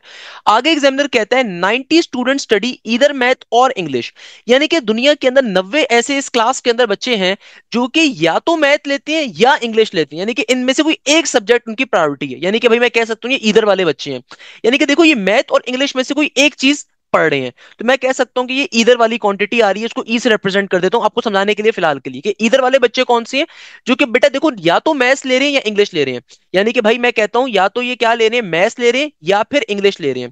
आगे एग्जामिनर कहता है ninety student study either math और इंग्लिश यानी कि दुनिया के अंदर नब्बे ऐसे इस क्लास के अंदर बच्चे हैं जो कि या तो मैथ लेते हैं या इंग्लिश लेते हैं यानी कि इनमें से कोई एक सब्जेक्ट उनकी प्रायोरिटी है यानी कि भाई मैं कह सकता हूँ ये इधर वाले बच्चे हैं यानी कि देखो ये मैथ और इंग्लिश में से कोई एक चीज पढ़ रहे हैं तो मैं कह सकता हूं कि ये इधर वाली क्वांटिटी आ रही है इसको ई e से रिप्रेजेंट कर देता हूं आपको समझाने के लिए फिलहाल के लिए कि इधर वाले बच्चे कौन से हैं जो कि बेटा देखो या तो मैथ्स ले रहे हैं या इंग्लिश ले रहे हैं यानी कि भाई मैं कहता हूं या तो ये क्या ले रहे हैं मैथ्स ले रहे हैं या फिर इंग्लिश ले रहे हैं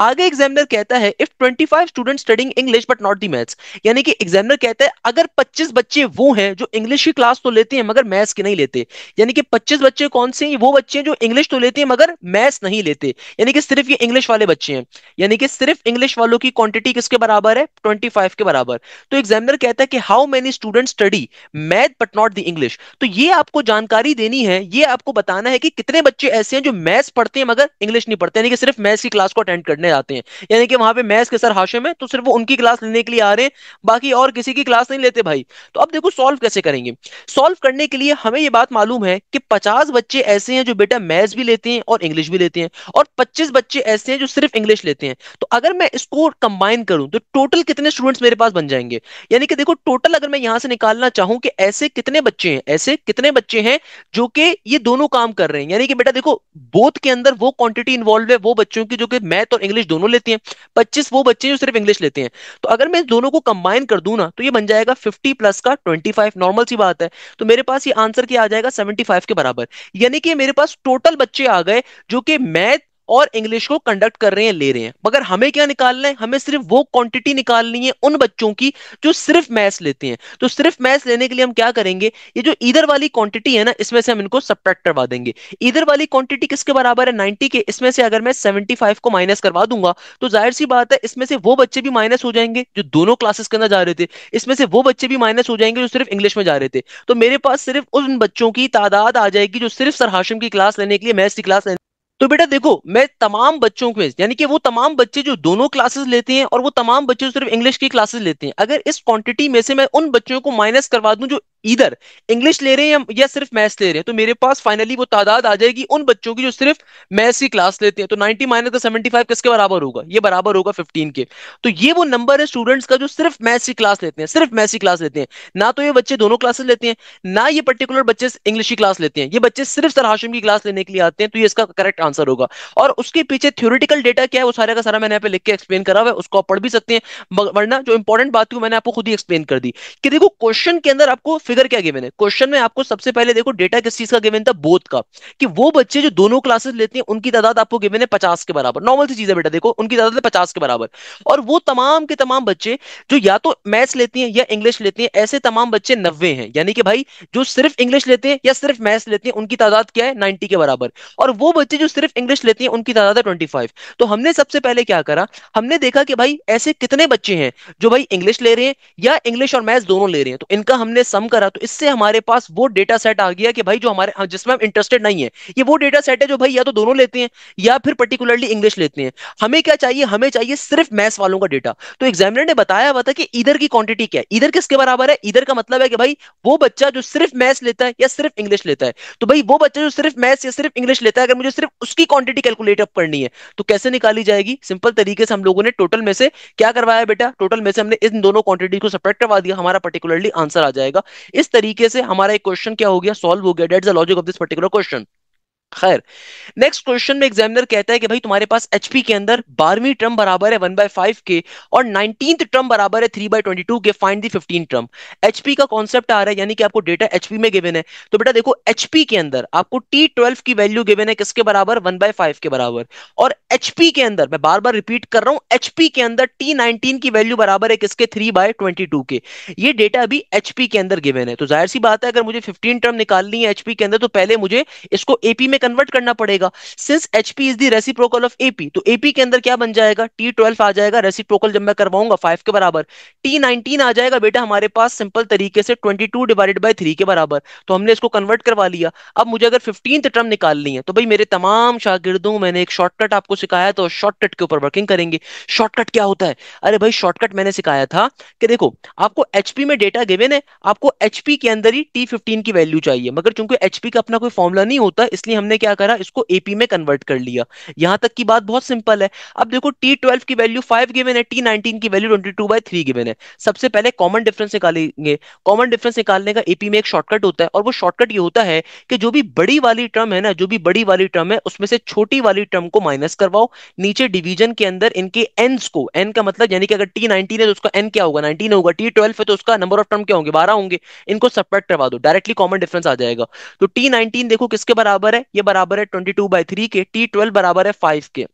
आगे एग्जामिनर कहता है if 25 student studying English but not the maths यानी कि एग्जामिनर कहता है अगर 25 बच्चे वो हैं जो इंग्लिश की क्लास तो लेते हैं मगर मैथ्स की नहीं लेते यानी कि पच्चीस बच्चे कौन से हैं वो बच्चे हैं जो इंग्लिश तो लेते हैं मगर मैथ्स नहीं लेते यानी कि सिर्फ ये इंग्लिश वाले बच्चे हैं यानी कि सिर्फ इंग्लिश वालों की क्वांटिटी किसके बराबर है ट्वेंटी के बराबर तो एग्जामिनर कहता है कि how many student study math but not the English तो ये आपको जानकारी देनी है ये आपको बताना है कि कितने बच्चे ऐसे हैं जो मैथ्स पढ़ते हैं मगर इंग्लिश नहीं पढ़ते यानी कि सिर्फ मैथ्स की क्लास को अटेंड करने आते हैं यानी कि वहां पे मैथ्स के सर हाशिम है तो सिर्फ वो उनकी क्लास लेने के लिए आ रहे हैं बाकी और किसी की क्लास नहीं लेते भाई तो अब देखो सॉल्व कैसे करेंगे सॉल्व करने के लिए हमें ये बात मालूम है कि पचास बच्चे ऐसे हैं जो बेटा मैथ्स भी लेते हैं और इंग्लिश भी लेते हैं और पच्चीस बच्चे ऐसे हैं जो सिर्फ इंग्लिश लेते हैं तो अगर मैं इसको कंबाइन करूं तो टोटल कितने स्टूडेंट्स मेरे पास बन जाएंगे यानी कि देखो टोटल अगर मैं यहां से निकालना चाहूं कि ऐसे कितने बच्चे हैं ऐसे कितने बच्चे हैं जो कि ये दोनों काम कर कर रहे हैं यानी कि बेटा देखो बोथ के अंदर वो क्वांटिटी इन्वॉल्व है वो बच्चों की जो कि मैथ और इंग्लिश दोनों लेते हैं पच्चीस वो बच्चे जो सिर्फ इंग्लिश लेते हैं तो अगर मैं दोनों को कंबाइन कर दू ना तो ये बन जाएगा फिफ्टी प्लस का ट्वेंटी नॉर्मल सी बात है तो मेरे पास ये आंसर क्या आ जाएगा सेवेंटी के बराबर यानी कि मेरे पास टोटल बच्चे आ गए जो कि मैथ और इंग्लिश को कंडक्ट कर रहे हैं ले रहे हैं मगर हमें क्या निकालना है हमें सिर्फ वो क्वांटिटी निकालनी है उन बच्चों की जो सिर्फ मैथ्स लेते हैं तो सिर्फ मैथ्स लेने के लिए हम क्या करेंगे ये जो इधर वाली क्वांटिटी है ना इसमें से हम इनको सब्ट्रैक्ट करवा देंगे इधर वाली क्वांटिटी किसके बराबर है नाइनटी के इसमें से अगर मैं सेवेंटी को माइनस करवा दूंगा तो जाहिर सी बात है इसमें से वो बच्चे भी माइनस हो जाएंगे जो दोनों क्लासेस के अंदर जा रहे थे इसमें से वो बच्चे भी माइनस हो जाएंगे जो सिर्फ इंग्लिश में जा रहे थे तो मेरे पास सिर्फ उन बच्चों की तादाद आ जाएगी जो सिर्फ सर हाशिम की क्लास लेने के लिए मैथ्स की क्लास तो बेटा देखो मैं तमाम बच्चों को यानी कि वो तमाम बच्चे जो दोनों क्लासेस लेते हैं और वो तमाम बच्चे सिर्फ इंग्लिश की क्लासेस लेते हैं अगर इस क्वांटिटी में से मैं उन बच्चों को माइनस करवा दूं जो इधर इंग्लिश ले रहे हैं या सिर्फ मैथ्स ले रहे हैं तो मेरे पास फाइनली वो तादाद आ जाएगी उन बच्चों की जो सिर्फ मैथ्स की क्लास लेते हैं तो 90 माइनस का 75 किसके बराबर होगा ये बराबर होगा 15 के तो ये वो नंबर है स्टूडेंट्स का जो सिर्फ मैथ्स की क्लास लेते हैं सिर्फ मैथ्स की क्लास लेते हैं ना तो ये बच्चे दोनों क्लासेस लेते हैं ना ये पर्टिकुलर बच्चे इंग्लिश की क्लास लेते हैं ये बच्चे सिर्फ सर हाशिम की क्लास लेने के लिए आते हैं तो ये इसका करेक्ट आंसर होगा और उसके पीछे थ्योरिटिकल डेटा क्या है वो सारे का सारा मैंने यहाँ पे लिख के एक्सप्लेन करा हुआ है उसको आप पढ़ भी सकते हैं वरना जो इंपॉर्टेंट बात थी मैंने आपको खुद ही एक्सप्लेन कर दी कि देखो क्वेश्चन के अंदर आपको फिगर क्या गिवन है क्वेश्चन में आपको सबसे पहले देखो डेटा किस चीज का गिवन था बोथ का कि वो बच्चे जो दोनों क्लासेस लेते हैं उनकी तादाद आपको गिवन है पचास के बराबर नॉर्मल सी चीज है बेटा देखो उनकी तादाद है पचास के बराबर और वो तमाम के तमाम बच्चे जो या तो मैथ्स लेते हैं या इंग्लिश लेते हैं ऐसे तमाम बच्चे नब्बे हैं यानी कि भाई जो सिर्फ इंग्लिश लेते हैं या सिर्फ मैथ्स लेते हैं उनकी तादाद क्या है नाइनटी के बराबर और वो बच्चे जो सिर्फ इंग्लिश लेते हैं उनकी तादाद है ट्वेंटी तो हमने सबसे पहले क्या करा हमने देखा कि भाई ऐसे कितने बच्चे हैं जो भाई इंग्लिश ले रहे हैं या इंग्लिश और मैथ्स दोनों ले रहे हैं तो इनका हमने सम करा तो इससे हमारे पास वो डेटा सेट आ गया कि भाई जो हमारे हाँ, जिसमें हम इंटरेस्टेड नहीं है ये वो डेटा सेट है जो भाई या तो दोनों लेते हैं या फिर पर्टिकुलरली इंग्लिश लेते हैं हमें क्या चाहिए हमें चाहिए सिर्फ मैथ्स वालों का डेटा तो एग्जामिनर ने बताया हुआ था कि इधर की क्वांटिटी क्या है इधर किसके बराबर है इधर का मतलब है कि भाई वो बच्चा जो सिर्फ मैथ्स लेता है या सिर्फ इंग्लिश लेता है तो भाई वो बच्चा जो सिर्फ मैथ्स या सिर्फ इंग्लिश लेता है अगर मुझे सिर्फ उसकी क्वांटिटी कैलकुलेट अप करनी है तो कैसे निकाली जाएगी सिंपल तरीके से हम लोगों ने टोटल में से क्या करवाया बेटा टोटल में से हमने इन दोनों क्वांटिटी को सपरेट करवा दिया हमारा पर्टिकुलरली आंसर आ जाएगा इस तरीके से हमारा एक क्वेश्चन क्या हो गया सॉल्व हो गया that the logic of this particular question खैर नेक्स्ट क्वेश्चन में एग्जामिनर कहता है कि भाई तुम्हारे पास एचपी के अंदर बारहवीं टर्म बराबर है वन बाय फाइव के और नाइनटीन टर्म बराबर है थ्री बाय ट्वेंटी टू के find the fifteen term HP का कॉन्सेप्ट आ रहा है यानी कि आपको डेटा एचपी में गिवन है तो बेटा देखो एचपी के अंदर आपको टी ट्वेल्व की वैल्यू गिवन है किसके बराबर वन बाय के बराबर और एचपी के अंदर मैं बार बार रिपीट कर रहा हूं एचपी के अंदर टी की वैल्यू बराबर है किसके थ्री बाय के ये डेटा अभी एचपी के अंदर गिवन है तो जाहिर सी बात है अगर मुझे फिफ्टीन टर्म निकालनी है एचपी के अंदर तो पहले मुझे इसको एपी में कन्वर्ट करना पड़ेगा since HP is the reciprocal of AP तो एपी के अंदर क्या बन जाएगा टी ट्वेल्व आ जाएगा रेसिप्रोकल जब मैं करवाऊंगा फाइव के बराबर टी नाइनटीन आ जाएगा बेटा हमारे पास सिंपल तरीके से twenty two divided by three के बराबर तो हमने इसको कन्वर्ट करवा लिया अब मुझे अगर फिफ्टीन टर्म निकालनी है तो भाई मेरे तमाम शागिर्दों मैंने एक शॉर्टकट आपको सिखाया तो शॉर्टकट के ऊपर वर्किंग करेंगे शॉर्टकट क्या होता है अरे भाई शॉर्टकट मैंने सिखाया था कि देखो आपको एचपी में डेटा गिवेन है आपको एचपी के अंदर ही टी फिफ्टीन की वैल्यू चाहिए मगर चूंकि एचपी का अपना कोई फॉर्मुला नहीं होता इसलिए हम हमने क्या करा इसको एपी में कन्वर्ट कर लिया यहां तक की बात बहुत सिंपल है अब देखो टी ट्वेल्व की वैल्यू फाइव गिवन है टी नाइनटीन की value twenty two by three given है सबसे पहले कॉमन डिफरेंस निकालेंगे कॉमन डिफरेंस निकालने का एपी में एक शॉर्टकट होता है और वो शॉर्टकट ये होता है कि जो भी बड़ी वाली टर्म है ना जो भी बड़ी वाली टर्म है उसमें से छोटी वाली टर्म को माइनस करवाओ नीचे डिवीजन के अंदर इनके एन को एन का मतलब यानी कि अगर टी नाइनटीन है तो उसका एन क्या होगा नाइनटीन होगा टी ट्वेल्व है तो उसका नंबर ऑफ टर्म क्या होंगे बारह होंगे इनको सप्रेक्ट करवा दो डायरेक्टली कॉमन डिफरेंस आ जाएगा तो टी नाइनटीन देखो किसके बराबर है ये बराबर है ट्वेंटी टू बाई थ्री के टी ट्वेल्व बराबर है फाइव के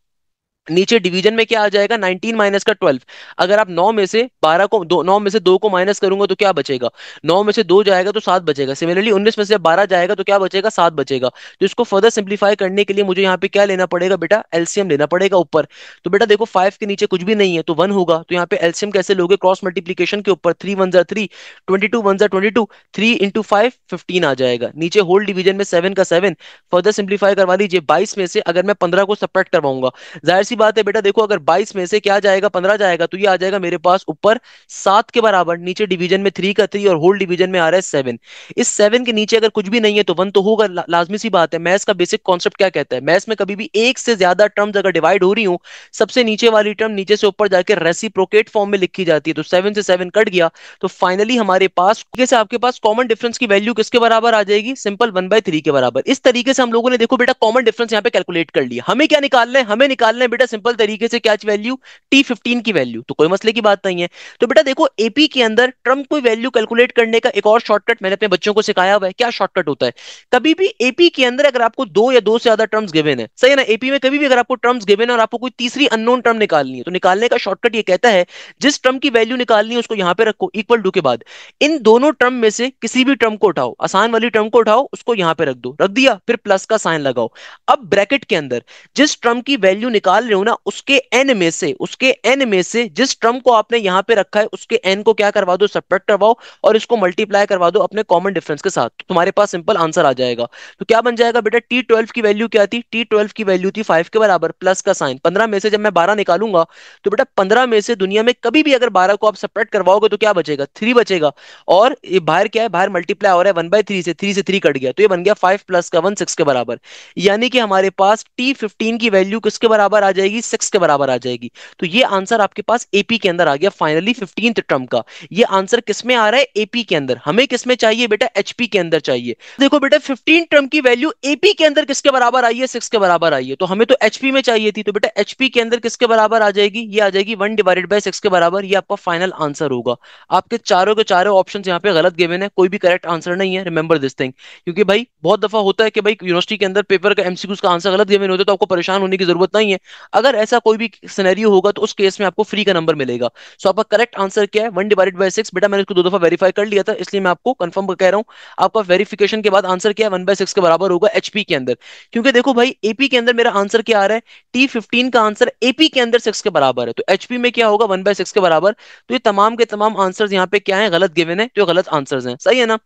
नीचे डिवीजन में क्या आ जाएगा 19 माइनस का 12 अगर आप 9 में से 12 को दो 9 में से 2 को माइनस करूंगा तो क्या बचेगा 9 में से 2 जाएगा तो 7 बचेगा सिमिलरली 19 में से 12 जाएगा तो क्या बचेगा 7 बचेगा तो इसको फर्दर सिंप्लीफाई करने के लिए मुझे यहाँ पे क्या लेना पड़ेगा बेटा एलसीएम लेना पड़ेगा ऊपर तो बेटा देखो फाइव के नीचे कुछ भी नहीं है तो वन होगा तो यहाँ पे एलसीएम कैसे लोगे क्रॉस मल्टीप्लीकेशन के ऊपर थ्री वन जर थ्री ट्वेंटी टू वन जर twenty two three into five fifteen आ जाएगा नीचे होल डिवीजन में सेवन का सेवन फर्दर सिंप्लीफाई करवा लीजिए बाईस में से अगर मैं पंद्रह को सपरेट करवाऊंगा जाहिर सी बात है बेटा देखो अगर 22 में से क्या जाएगा 15 जाएगा तो ये आ जाएगा मेरे पास ऊपर सात के बराबर नीचे डिवीजन में थ्री का थ्री और होल डिवीजन में आ रहा है सेवन इस सेवन के नीचे अगर कुछ भी नहीं है तो वन तो होगा ला, लाजमी सी बात है मैथ्स का बेसिक कॉन्सेप्ट क्या कहता है मैथ्स में कभी भी एक से ज्यादा टर्म्स अगर डिवाइड हो रही हूँ सबसे नीचे वाली टर्म नीचे से ऊपर जाकर रेसिप्रोकेट फॉर्म में लिखी जाती है तो सेवन से सेवन कट गया तो फाइनली हमारे पास कैसे आपके पास कॉमन डिफरेंस की वैल्यू किसके बराबर आ जाएगी सिंपल वन बाय के बराबर इस तरीके से हम लोगों ने देखो बेटा कॉमन डिफरेंस यहाँ पे कैलकुलेट कर लिया हमें क्या निकालना है हमें निकालना है बेटा सिंपल तरीके से क्या वैल्यू टी फिफ्टीन की वैल्यू तो कोई मसले की बात नहीं है तो बेटा देखो एपी के अंदर ट्रम्प को वैल्यू कैलकुलेट करने का एक और शॉर्टकट मैंने अपने बच्चों को सिखाया हुआ है क्या शॉर्टकट होता है कभी भी एपी के अंदर अगर आपको दो या दो से ज्यादा टर्म्स गिवन है सही है ना एपी में कभी भी अगर आपको टर्म्स गिवन है और आपको कोई तीसरी अननोन टर्म निकालनी है तो निकालने का शॉर्टकट ये कहता है जिस टर्म की वैल्यू निकालनी है उसको यहां पे रखो इक्वल टू के बाद इन दोनों टर्म में से किसी भी टर्म को उठाओ आसान वाली टर्म को उठाओ उसको यहां पे रख दो रख दिया फिर प्लस का साइन लगाओ अब ब्रैकेट के अंदर जिस टर्म की वैल्यू निकाल रहे हो ना उसके एन में से उसके एन में से जिस टर्म को आपने यहां पे रखा है उसके एन को क्या करवा दो सब्ट्रैक्ट करवाओ और इसको मल्टीप्लाई करवा दो अपने कॉमन डिफरेंस के साथ तो तुम्हारे पास सिंपल आंसर आ जाएगा तो क्या बन जाएगा बेटा टी की वैल्यू क्या थी टी की वैल्यू थी फाइव के बराबर प्लस का साइन पंद्रह में से जब मैं बारह निकालूंगा तो बेटा पंद्रह में से दुनिया में कभी भी अगर बारह को आप सपरेट करवाओगे तो क्या बचेगा थ्री बचेगा और ये बाहर क्या है बाहर मल्टीप्लाई हो रहा है वन बाई थ्री से थ्री से थ्री कट गया तो ये बन गया फाइव प्लस का वन सिक्स के बराबर यानी कि हमारे पास टी फिफ्टीन की वैल्यू किसके बराबर आ जाएगी जाएगी सिक्स के बराबर आ जाएगी तो ये आंसर आपके पास एपी के अंदर आ गया फाइनली फिफ्टीन टर्म का ये आंसर किसमें आ रहा है एपी के अंदर हमें किसमें चाहिए बेटा एचपी के अंदर चाहिए देखो बेटा फिफ्टीन टर्म की वैल्यू एपी के अंदर किसके बराबर आई है सिक्स के बराबर आई है तो हमें तो एचपी में चाहिए थी तो बेटा एचपी के अंदर किसके बराबर आ जाएगी ये आ जाएगी वन डिवाइडेड बाई सिक्स के बराबर ये आपका फाइनल आंसर होगा आपके चारों के चारों ऑप्शन यहाँ पे गलत गिवन है कोई भी करेक्ट आंसर नहीं है रिमेंबर दिस थिंग क्योंकि भाई बहुत दफा होता है कि भाई यूनिवर्सिटी के अंदर पेपर का एमसीक्यूज का आंसर गलत गिवन होता है तो आपको परेशान होने की जरूरत नहीं है अगर ऐसा कोई भी सिनेरियो होगा तो उस केस में आपको फ्री का नंबर मिलेगा सो आपका करेक्ट आंसर क्या है वन डिवाइडेड बाई सिक्स बेटा मैंने इसको दो दफा वेरीफाई कर लिया था इसलिए मैं आपको कंफर्म कह रहा हूँ आपका वेरीफिकेशन के बाद आंसर क्या है वन बाय सिक्स के बराबर होगा एचपी के अंदर क्योंकि देखो भाई एपी के अंदर मेरा आंसर क्या आ रहा है टी फिफ्टीन का आंसर एपी के अंदर सिक्स के बराबर है तो एचपी में क्या होगा वन बाय सिक्स के बराबर तो ये तमाम के तमाम आंसर यहाँ पे क्या है गलत गिवन है तो गलत आंसर है सही है ना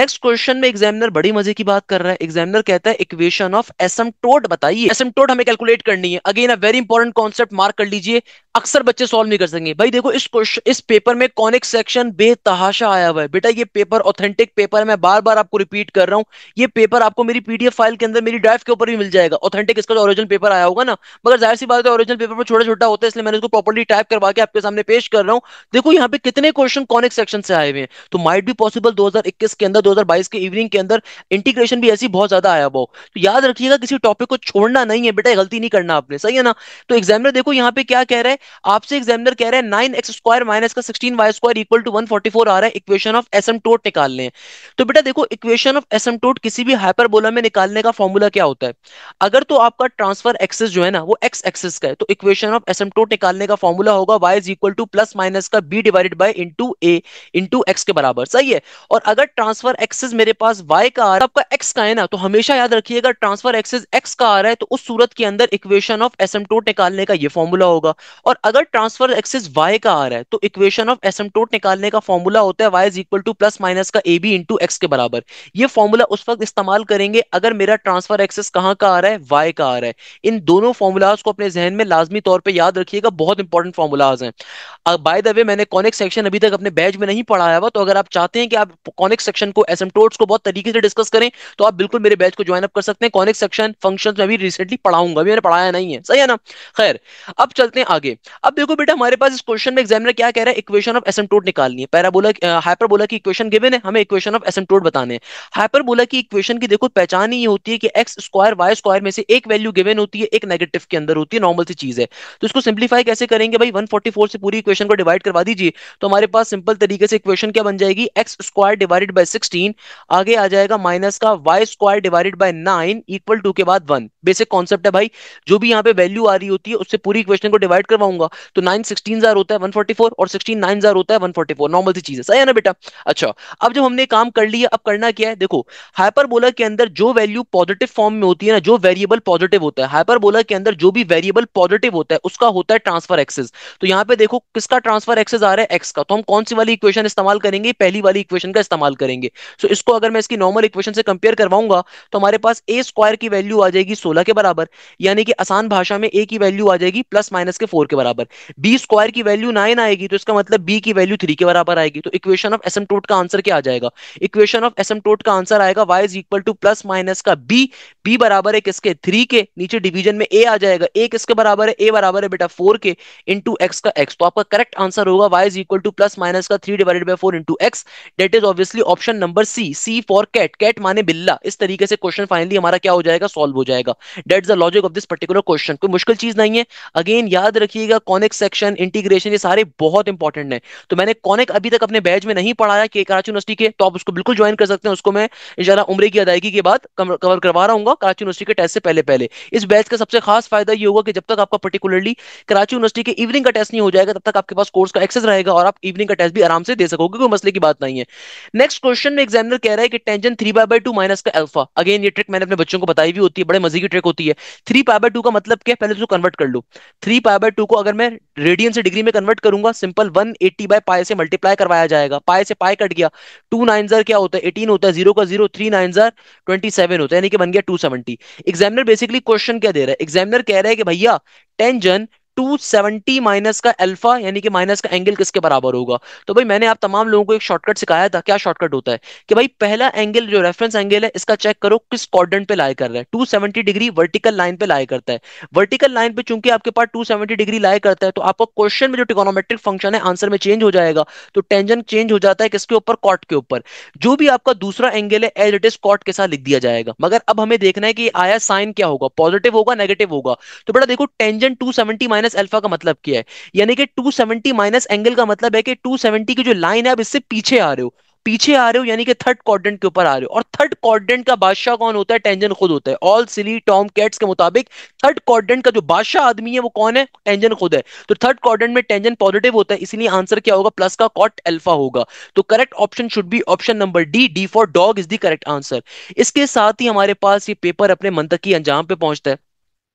नेक्स्ट क्वेश्चन में एग्जामिनर बड़ी मजे की बात कर रहा है एग्जामिनर कहता है इक्वेशन ऑफ एसम बताइए एसम हमें कैलकुलेट करनी है again very important concept mark कर लीजिए अक्सर बच्चे सॉल्व नहीं कर सकेंगे भाई देखो इस इस पेपर में कॉनिक सेक्शन बेतहाशा आया हुआ है बेटा ये पेपर ऑथेंटिक पेपर है मैं बार बार आपको रिपीट कर रहा हूँ ये पेपर आपको मेरी पीडीएफ फाइल के अंदर मेरी ड्राइव के ऊपर भी मिल जाएगा ऑथेंटिक इसका जो ओरिजिनल पेपर आया होगा ना मगर जाहिर सी बात है ओरिजिनल पेपर में छोटा छोटा होता है इसलिए मैंने उसको प्रॉपर्ली टाइप करवा के आपके सामने पेश कर रहा हूँ देखो यहाँ पे कितने क्वेश्चन कॉनिक सेक्शन से आए हुए हैं तो माइट भी पॉसिबल दो के अंदर दो के इवनिंग के अंदर इंटीग्रेशन भी ऐसी बहुत ज्यादा आया हुआ तो याद रखिएगा किसी टॉपिक को छोड़ना नहीं है बेटा गलती नहीं करना आपने सही है ना तो एग्जामिनर देखो यहाँ पे क्या कह रहा है आपसे एग्जामिनर कह रहा है नाइन एक्स स्क्वायर माइनस का sixteen y square equal to one forty four आ रहा है equation of asymptote निकालने तो बेटा देखो equation of asymptote किसी भी हाइपरबोला में निकालने का फॉर्मूला क्या होता है अगर तो आपका ट्रांसफर एक्सेस जो है ना वो एक्स एक्सेस का है तो equation of asymptote निकालने का फॉर्मूला होगा y is equal to plus minus का b divided by into a into x के बराबर सही है और अगर ट्रांसफर एक्सेस मेरे पास वाई का आ रहा है आपका एक्स का है ना तो हमेशा याद रखिएगा ट्रांसफर एक्सेस एक्स का आ रहा है तो उस सूरत के अंदर इक्वेशन ऑफ एसएमटोट निकालने का ये फॉर्मूला होगा और अगर ट्रांसफर एक्सिस वाई का आ रहा है तो इक्वेशन ऑफ एसएमटोट निकालने का फॉर्मूला होता है y is equal to plus minus का ए बी इंटू एक्स के बराबर ये फॉर्मूला उस वक्त इस्तेमाल करेंगे अगर मेरा ट्रांसफर एक्सिस कहाँ का आ रहा है वाई का आ रहा है इन दोनों फॉर्मूलाज को अपने जहन में लाजमी तौर पर याद रखिएगा बहुत इंपॉर्टेंट फॉर्मूलाज हैं बाय द वे मैंने कॉनिक सेक्शन अभी तक अपने बैच में नहीं पढ़ाया हुआ तो अगर आप चाहते हैं कि आप कॉनिक सेक्शन को एसएमटोट्स को बहुत तरीके से डिस्कस करें तो आप बिल्कुल मेरे बैच को ज्वाइन अप कर सकते हैं कॉनिक सेक्शन फंक्शन में भी रिसेंटली पढ़ाऊंगा अभी मैंने पढ़ाया नहीं है सही या ना खैर अब चलते हैं आगे अब देखो बेटा हमारे पास इस क्वेश्चन में एग्जामिनर क्या कह रहा है इक्वेशन ऑफ एसेंटोट निकालनी है पैराबोला हाइपरबोला की इक्वेशन गिवन है हमें इक्वेशन ऑफ एसेंटोट बताने हैं हाइपरबोला की इक्वेशन की देखो पहचान ही होती है कि एक्स स्क्वायर वाई स्क्वायर में से एक वैल्यू गिवन होती है एक नेगेटिव के अंदर होती है नॉर्मल सी चीज है तो इसको सिंप्लीफाई कैसे करेंगे भाई 144 से पूरी इक्वेशन को डिवाइड करवा दीजिए तो हमारे पास सिंपल तरीके से इक्वेशन क्या बन जाएगी एक्स स्क्वायर डिवाइडेड बाय 16 आगे आ जाएगा माइनस का y square divided by 9 equal to के बाद 1 बेसिक कॉन्सेप्ट है भाई जो भी यहाँ पे वैल्यू आ रही होती है उससे पूरी इक्वेशन को डिवाइड करवाऊंगा तो नाइन सिक्सटीन जार होता है वन फोर्टी फोर और सिक्सटीन नाइन जार होता है वन फोर्टी फोर नॉर्मल सी चीज है सही है ना बेटा अच्छा अब जब हमने काम कर लिया अब करना क्या है देखो हाइपर बोला के अंदर जो वैल्यू पॉजिटिव फॉर्म में होती है ना जो वेरिएबल पॉजिटिव होता है हाइपर बोला के अंदर जो भी वेरिएबल पॉजिटिव होता है उसका होता है ट्रांसफर एक्सेस तो यहाँ पे देखो किसका ट्रांसफर एक्सेस आ रहा है एक्स का तो हम कौन सी वाली इक्वेशन इस्तेमाल करेंगे पहली वाली इक्वेशन का इस्तेमाल करेंगे सो so, इसको अगर मैं इसकी नॉर्मल इक्वेशन से कंपेयर करवाऊंगा तो हमारे पास ए स्क्वायर की वैल्यू आ जाएगी सोलह के बराबर यानी कि आसान भाषा हमें ए की वैल्यू आ जाएगी प्लस माइनस के फोर के बराबर बी स्क्वायर की वैल्यू नाइन आएगी तो इसका मतलब बी की वैल्यू थ्री के बराबर आएगी तो इक्वेशन ऑफ एसम का आंसर क्या आ जाएगा इक्वेशन ऑफ एसम का आंसर आएगा y is equal to plus minus का बी बी बराबर है किसके थ्री के नीचे डिवीजन में ए आ जाएगा ए किसके बराबर है ए बराबर है बेटा फोर के इंटू एक्स का एक्स तो आपका करेक्ट आंसर होगा y is equal to plus minus का three divided by four into x that is obviously option number C C for cat cat माने बिल्ला इस तरीके से क्वेश्चन फाइनली हमारा क्या हो जाएगा सॉल्व हो जाएगा that the logic of this particular question कोई मुश्किल चीज नहीं है अगेन याद रखिएगा कॉनिक सेक्शन इंटीग्रेशन ये सारे बहुत इंपॉर्टेंट है तो मैंने कॉनिक अभी तक अपने बैच में नहीं पढ़ाया कि कराची यूनिवर्सिटी के तो आप उसको बिल्कुल ज्वाइन कर सकते हैं उसको मैं इंशाला उम्र की अदायगी के बाद कवर करवा रहा हूँ कराची यूनिवर्सिटी के टेस्ट से पहले पहले इस बैच का सबसे खास फायदा ये होगा कि जब तक आपका पर्टिकुलरली कराची यूनिवर्सिटी के इवनिंग का टेस्ट नहीं हो जाएगा तब तक आपके पास कोर्स का एक्सेस रहेगा और आप इवनिंग का टेस्ट भी आराम से दे सकोगे कोई मसले की बात नहीं है नेक्स्ट क्वेश्चन में एग्जामिनर कह रहा है कि tangent three by by two minus का अल्फा अगेन ये ट्रिक मैंने अपने बच्चों को बताई भी होती है बड़े मजे की ट्रिक होती है थ्री पाई बाय टू का मतलब क्या पहले उसको तो कन्वर्ट कर लू थ्री पाई बाय टू को अगर मैं रेडियन से डिग्री में कन्वर्ट करूंगा simple one eighty by pi से मल्टीप्लाई करवाया जाएगा पाए से पाए कट गया टू नाइन जर क्या होता है एटीन होता है जीरो का जीरो थ्री नाइन जर ट्वेंटी सेवन होता है यानी कि बन गया two seventy examiner basically question क्या दे रहा है एग्जामिनर कह रहा है कि भैया टेन जन 270 माइनस का अल्फा यानी कि माइनस का एंगल किसके बराबर होगा तो भाई मैंने आप तमाम लोगों को एक शॉर्टकट सिखाया था क्या शॉर्टकट होता है कि भाई पहला एंगल जो रेफरेंस एंगल है इसका चेक करो किस कॉर्डन पे लाए कर रहा है 270 डिग्री वर्टिकल लाइन पे लाए करता है वर्टिकल लाइन पे चूंकि आपके पास 270 डिग्री लाए करता है तो आपको क्वेश्चन में जो टिकोनोमेट्रिक फंक्शन है आंसर में चेंज हो जाएगा तो टेंजन चेंज हो जाता है किसके ऊपर कॉट के ऊपर जो भी आपका दूसरा एंगल है एज इट इज कॉट के साथ लिख दिया जाएगा मगर अब हमें देखना है कि आया साइन क्या होगा पॉजिटिव होगा नेगेटिव होगा तो बेटा देखो tangent two seventy minus minus alpha का मतलब क्या है यानी कि 270 माइनस एंगल का मतलब है कि 270 की जो लाइन है अब इससे पीछे आ रहे हो पीछे आ रहे हो यानी कि थर्ड क्वाड्रेंट के ऊपर आ रहे हो और थर्ड क्वाड्रेंट का बादशाह कौन होता है टेंजेंट खुद होता है ऑल सिली टॉम कैट्स के मुताबिक थर्ड क्वाड्रेंट का जो बादशाह आदमी है वो कौन है टेंजेंट खुद है तो थर्ड क्वाड्रेंट में टेंजेंट पॉजिटिव होता है इसलिए आंसर क्या होगा प्लस का कॉट अल्फा होगा तो correct option should be option number D D for dog is the correct answer इसके साथ ही हमारे पास ये पेपर अपने मंतकी अंजाम पे पहुंचता है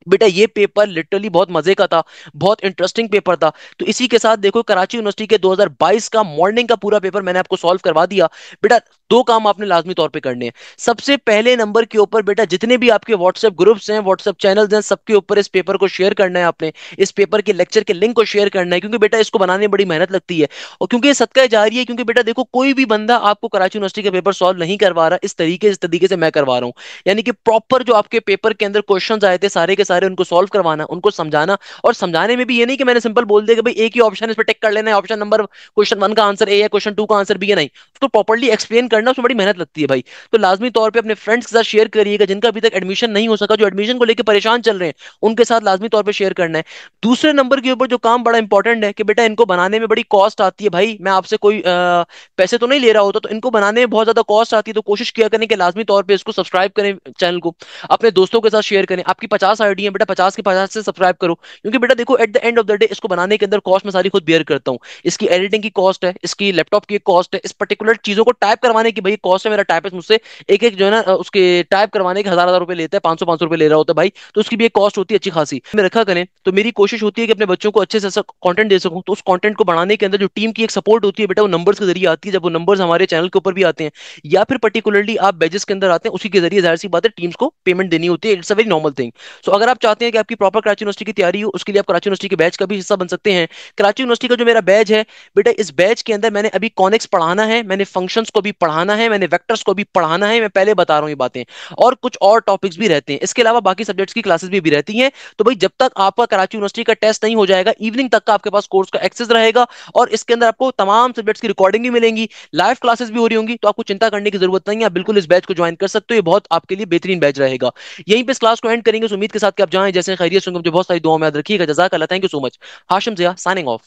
बेटा ये पेपर लिटरली बहुत मजे का था बहुत इंटरेस्टिंग पेपर था तो इसी के साथ देखो कराची यूनिवर्सिटी के 2022 का मॉर्निंग का पूरा पेपर मैंने आपको सॉल्व करवा दिया बेटा दो काम आपने लाजमी तौर पे करने हैं सबसे पहले नंबर के ऊपर बेटा जितने भी आपके व्हाट्सएप ग्रुप्स हैं व्हाट्सएप चैनल हैं सबके ऊपर इस पेपर को शेयर करना है आपने इस पेपर के लेक्चर के लिंक को शेयर करना है क्योंकि बेटा इसको बनाने में बड़ी मेहनत लगती है और क्योंकि सदका जा रही है क्योंकि बेटा देखो कोई भी बंदा आपको कराची यूनिवर्सिटी का पेपर सॉल्व नहीं करवा रहा इस तरीके जिस तरीके से मैं करवा रहा हूँ यानी कि प्रॉपर जो आपके पेपर के अंदर क्वेश्चन आए थे सारे के सारे सारे उनको सॉल्व करवाना उनको समझाना और समझाने में भी ये नहीं कि मैंने सिंपल बोल दिया कि भाई एक ही ऑप्शन इस पर टेक कर लेना है ऑप्शन नंबर क्वेश्चन वन का आंसर ए है क्वेश्चन टू का आंसर बी है नहीं उसको प्रॉपरली एक्सप्लेन करना उसमें बड़ी मेहनत लगती है भाई तो लाजमी तौर पर अपने फ्रेंड्स के साथ शेयर करिएगा जिनका अभी तक एडमिशन नहीं हो सका जो एडमिशन को लेकर परेशान चल रहे हैं उनके साथ लाजमी तौर पर शेयर करना है दूसरे नंबर के ऊपर जो काम बड़ा इंपॉर्टेंट है कि बेटा इनको बनाने में बड़ी कॉस्ट आती है भाई मैं आपसे कोई पैसे तो नहीं ले रहा होता तो इनको बनाने में बहुत ज्यादा कॉस्ट आती है तो कोशिश किया करें कि लाजमी तौर पर इसको सब्सक्राइब करें चैनल को अपने दोस्तों के साथ शेयर करें आपकी पचास आइडिया है बेटा पचास के पचास से सब्सक्राइब करो क्योंकि बेटा देखो at the end of the day इसको बनाने के अंदर कॉस्ट मैं सारी खुद बेयर करता हूँ इसकी एडिटिंग की कॉस्ट है इसकी लैपटॉप की कॉस्ट है इस पर्टिकुलर चीजों को टाइप करवाने की भाई कॉस्ट है मेरा टाइप मुझसे एक एक जो है ना उसके टाइप करवाने के हजार हजार रुपए लेते हैं पांच सौ पांच सौ रुपए ले रहा होता है भाई तो उसकी भी एक कॉस्ट होती है अच्छी खासी मैं रखा करें तो मेरी कोशिश होती है कि अपने बच्चों को अच्छे से ऐसा कॉन्टेंट दे सकूं तो उस कॉन्टेंट को बनाने के अंदर जो टीम की एक सपोर्ट होती है बेटा वो नंबर्स के जरिए आती है जब वो नंबर्स हमारे चैनल के ऊपर भी आते हैं या फिर पर्टिकुलरली आप बेजेस के अंदर आते हैं उसी के जरिए जाहिर सी बात है टीम्स को पेमेंट देनी होती है it's a very normal thing so अगर आप चाहते हैं कि आपकी प्रॉपर कराची यूनिवर्सिटी की तैयारी हो उसके लिए आप कराची यूनिवर्सिटी के बैच का भी हिस्सा बन सकते हैं कराची यूनिवर्सिटी का जो मेरा बैच है बेटा इस बैच के अंदर मैंने अभी कॉनेक्स पढ़ाना है मैंने फंक्शंस को भी पढ़ाना है मैंने वैक्टर्स को भी पढ़ाना है मैं पहले बता रहा हूँ ये बातें और कुछ और टॉपिक्स भी रहते हैं इसके अलावा बाकी सब्जेक्ट्स की क्लासेस भी, भी रहती है तो भाई जब तक आपका कराची यूनिवर्सिटी का टेस्ट नहीं हो जाएगा इवनिंग तक का आपके पास कोर्स का एक्सेस रहेगा और इसके अंदर आपको तमाम सब्जेक्ट्स की रिकॉर्डिंग भी मिलेंगी लाइव क्लासेस भी हो रही होंगी तो आपको चिंता करने की जरूरत नहीं है आप बिल्कुल इस बैच को ज्वाइन कर सकते हो ये बहुत आपके लिए बेहतरीन बैच रहेगा यहीं पर इस क्लास को एंड करेंगे उम्मीद के साथ आप जहां जैसे खैरियत सुनकर मुझे बहुत सारी दुआ में याद रखिएगा जजाक अल्लाह thank you so much Hashim Zia signing of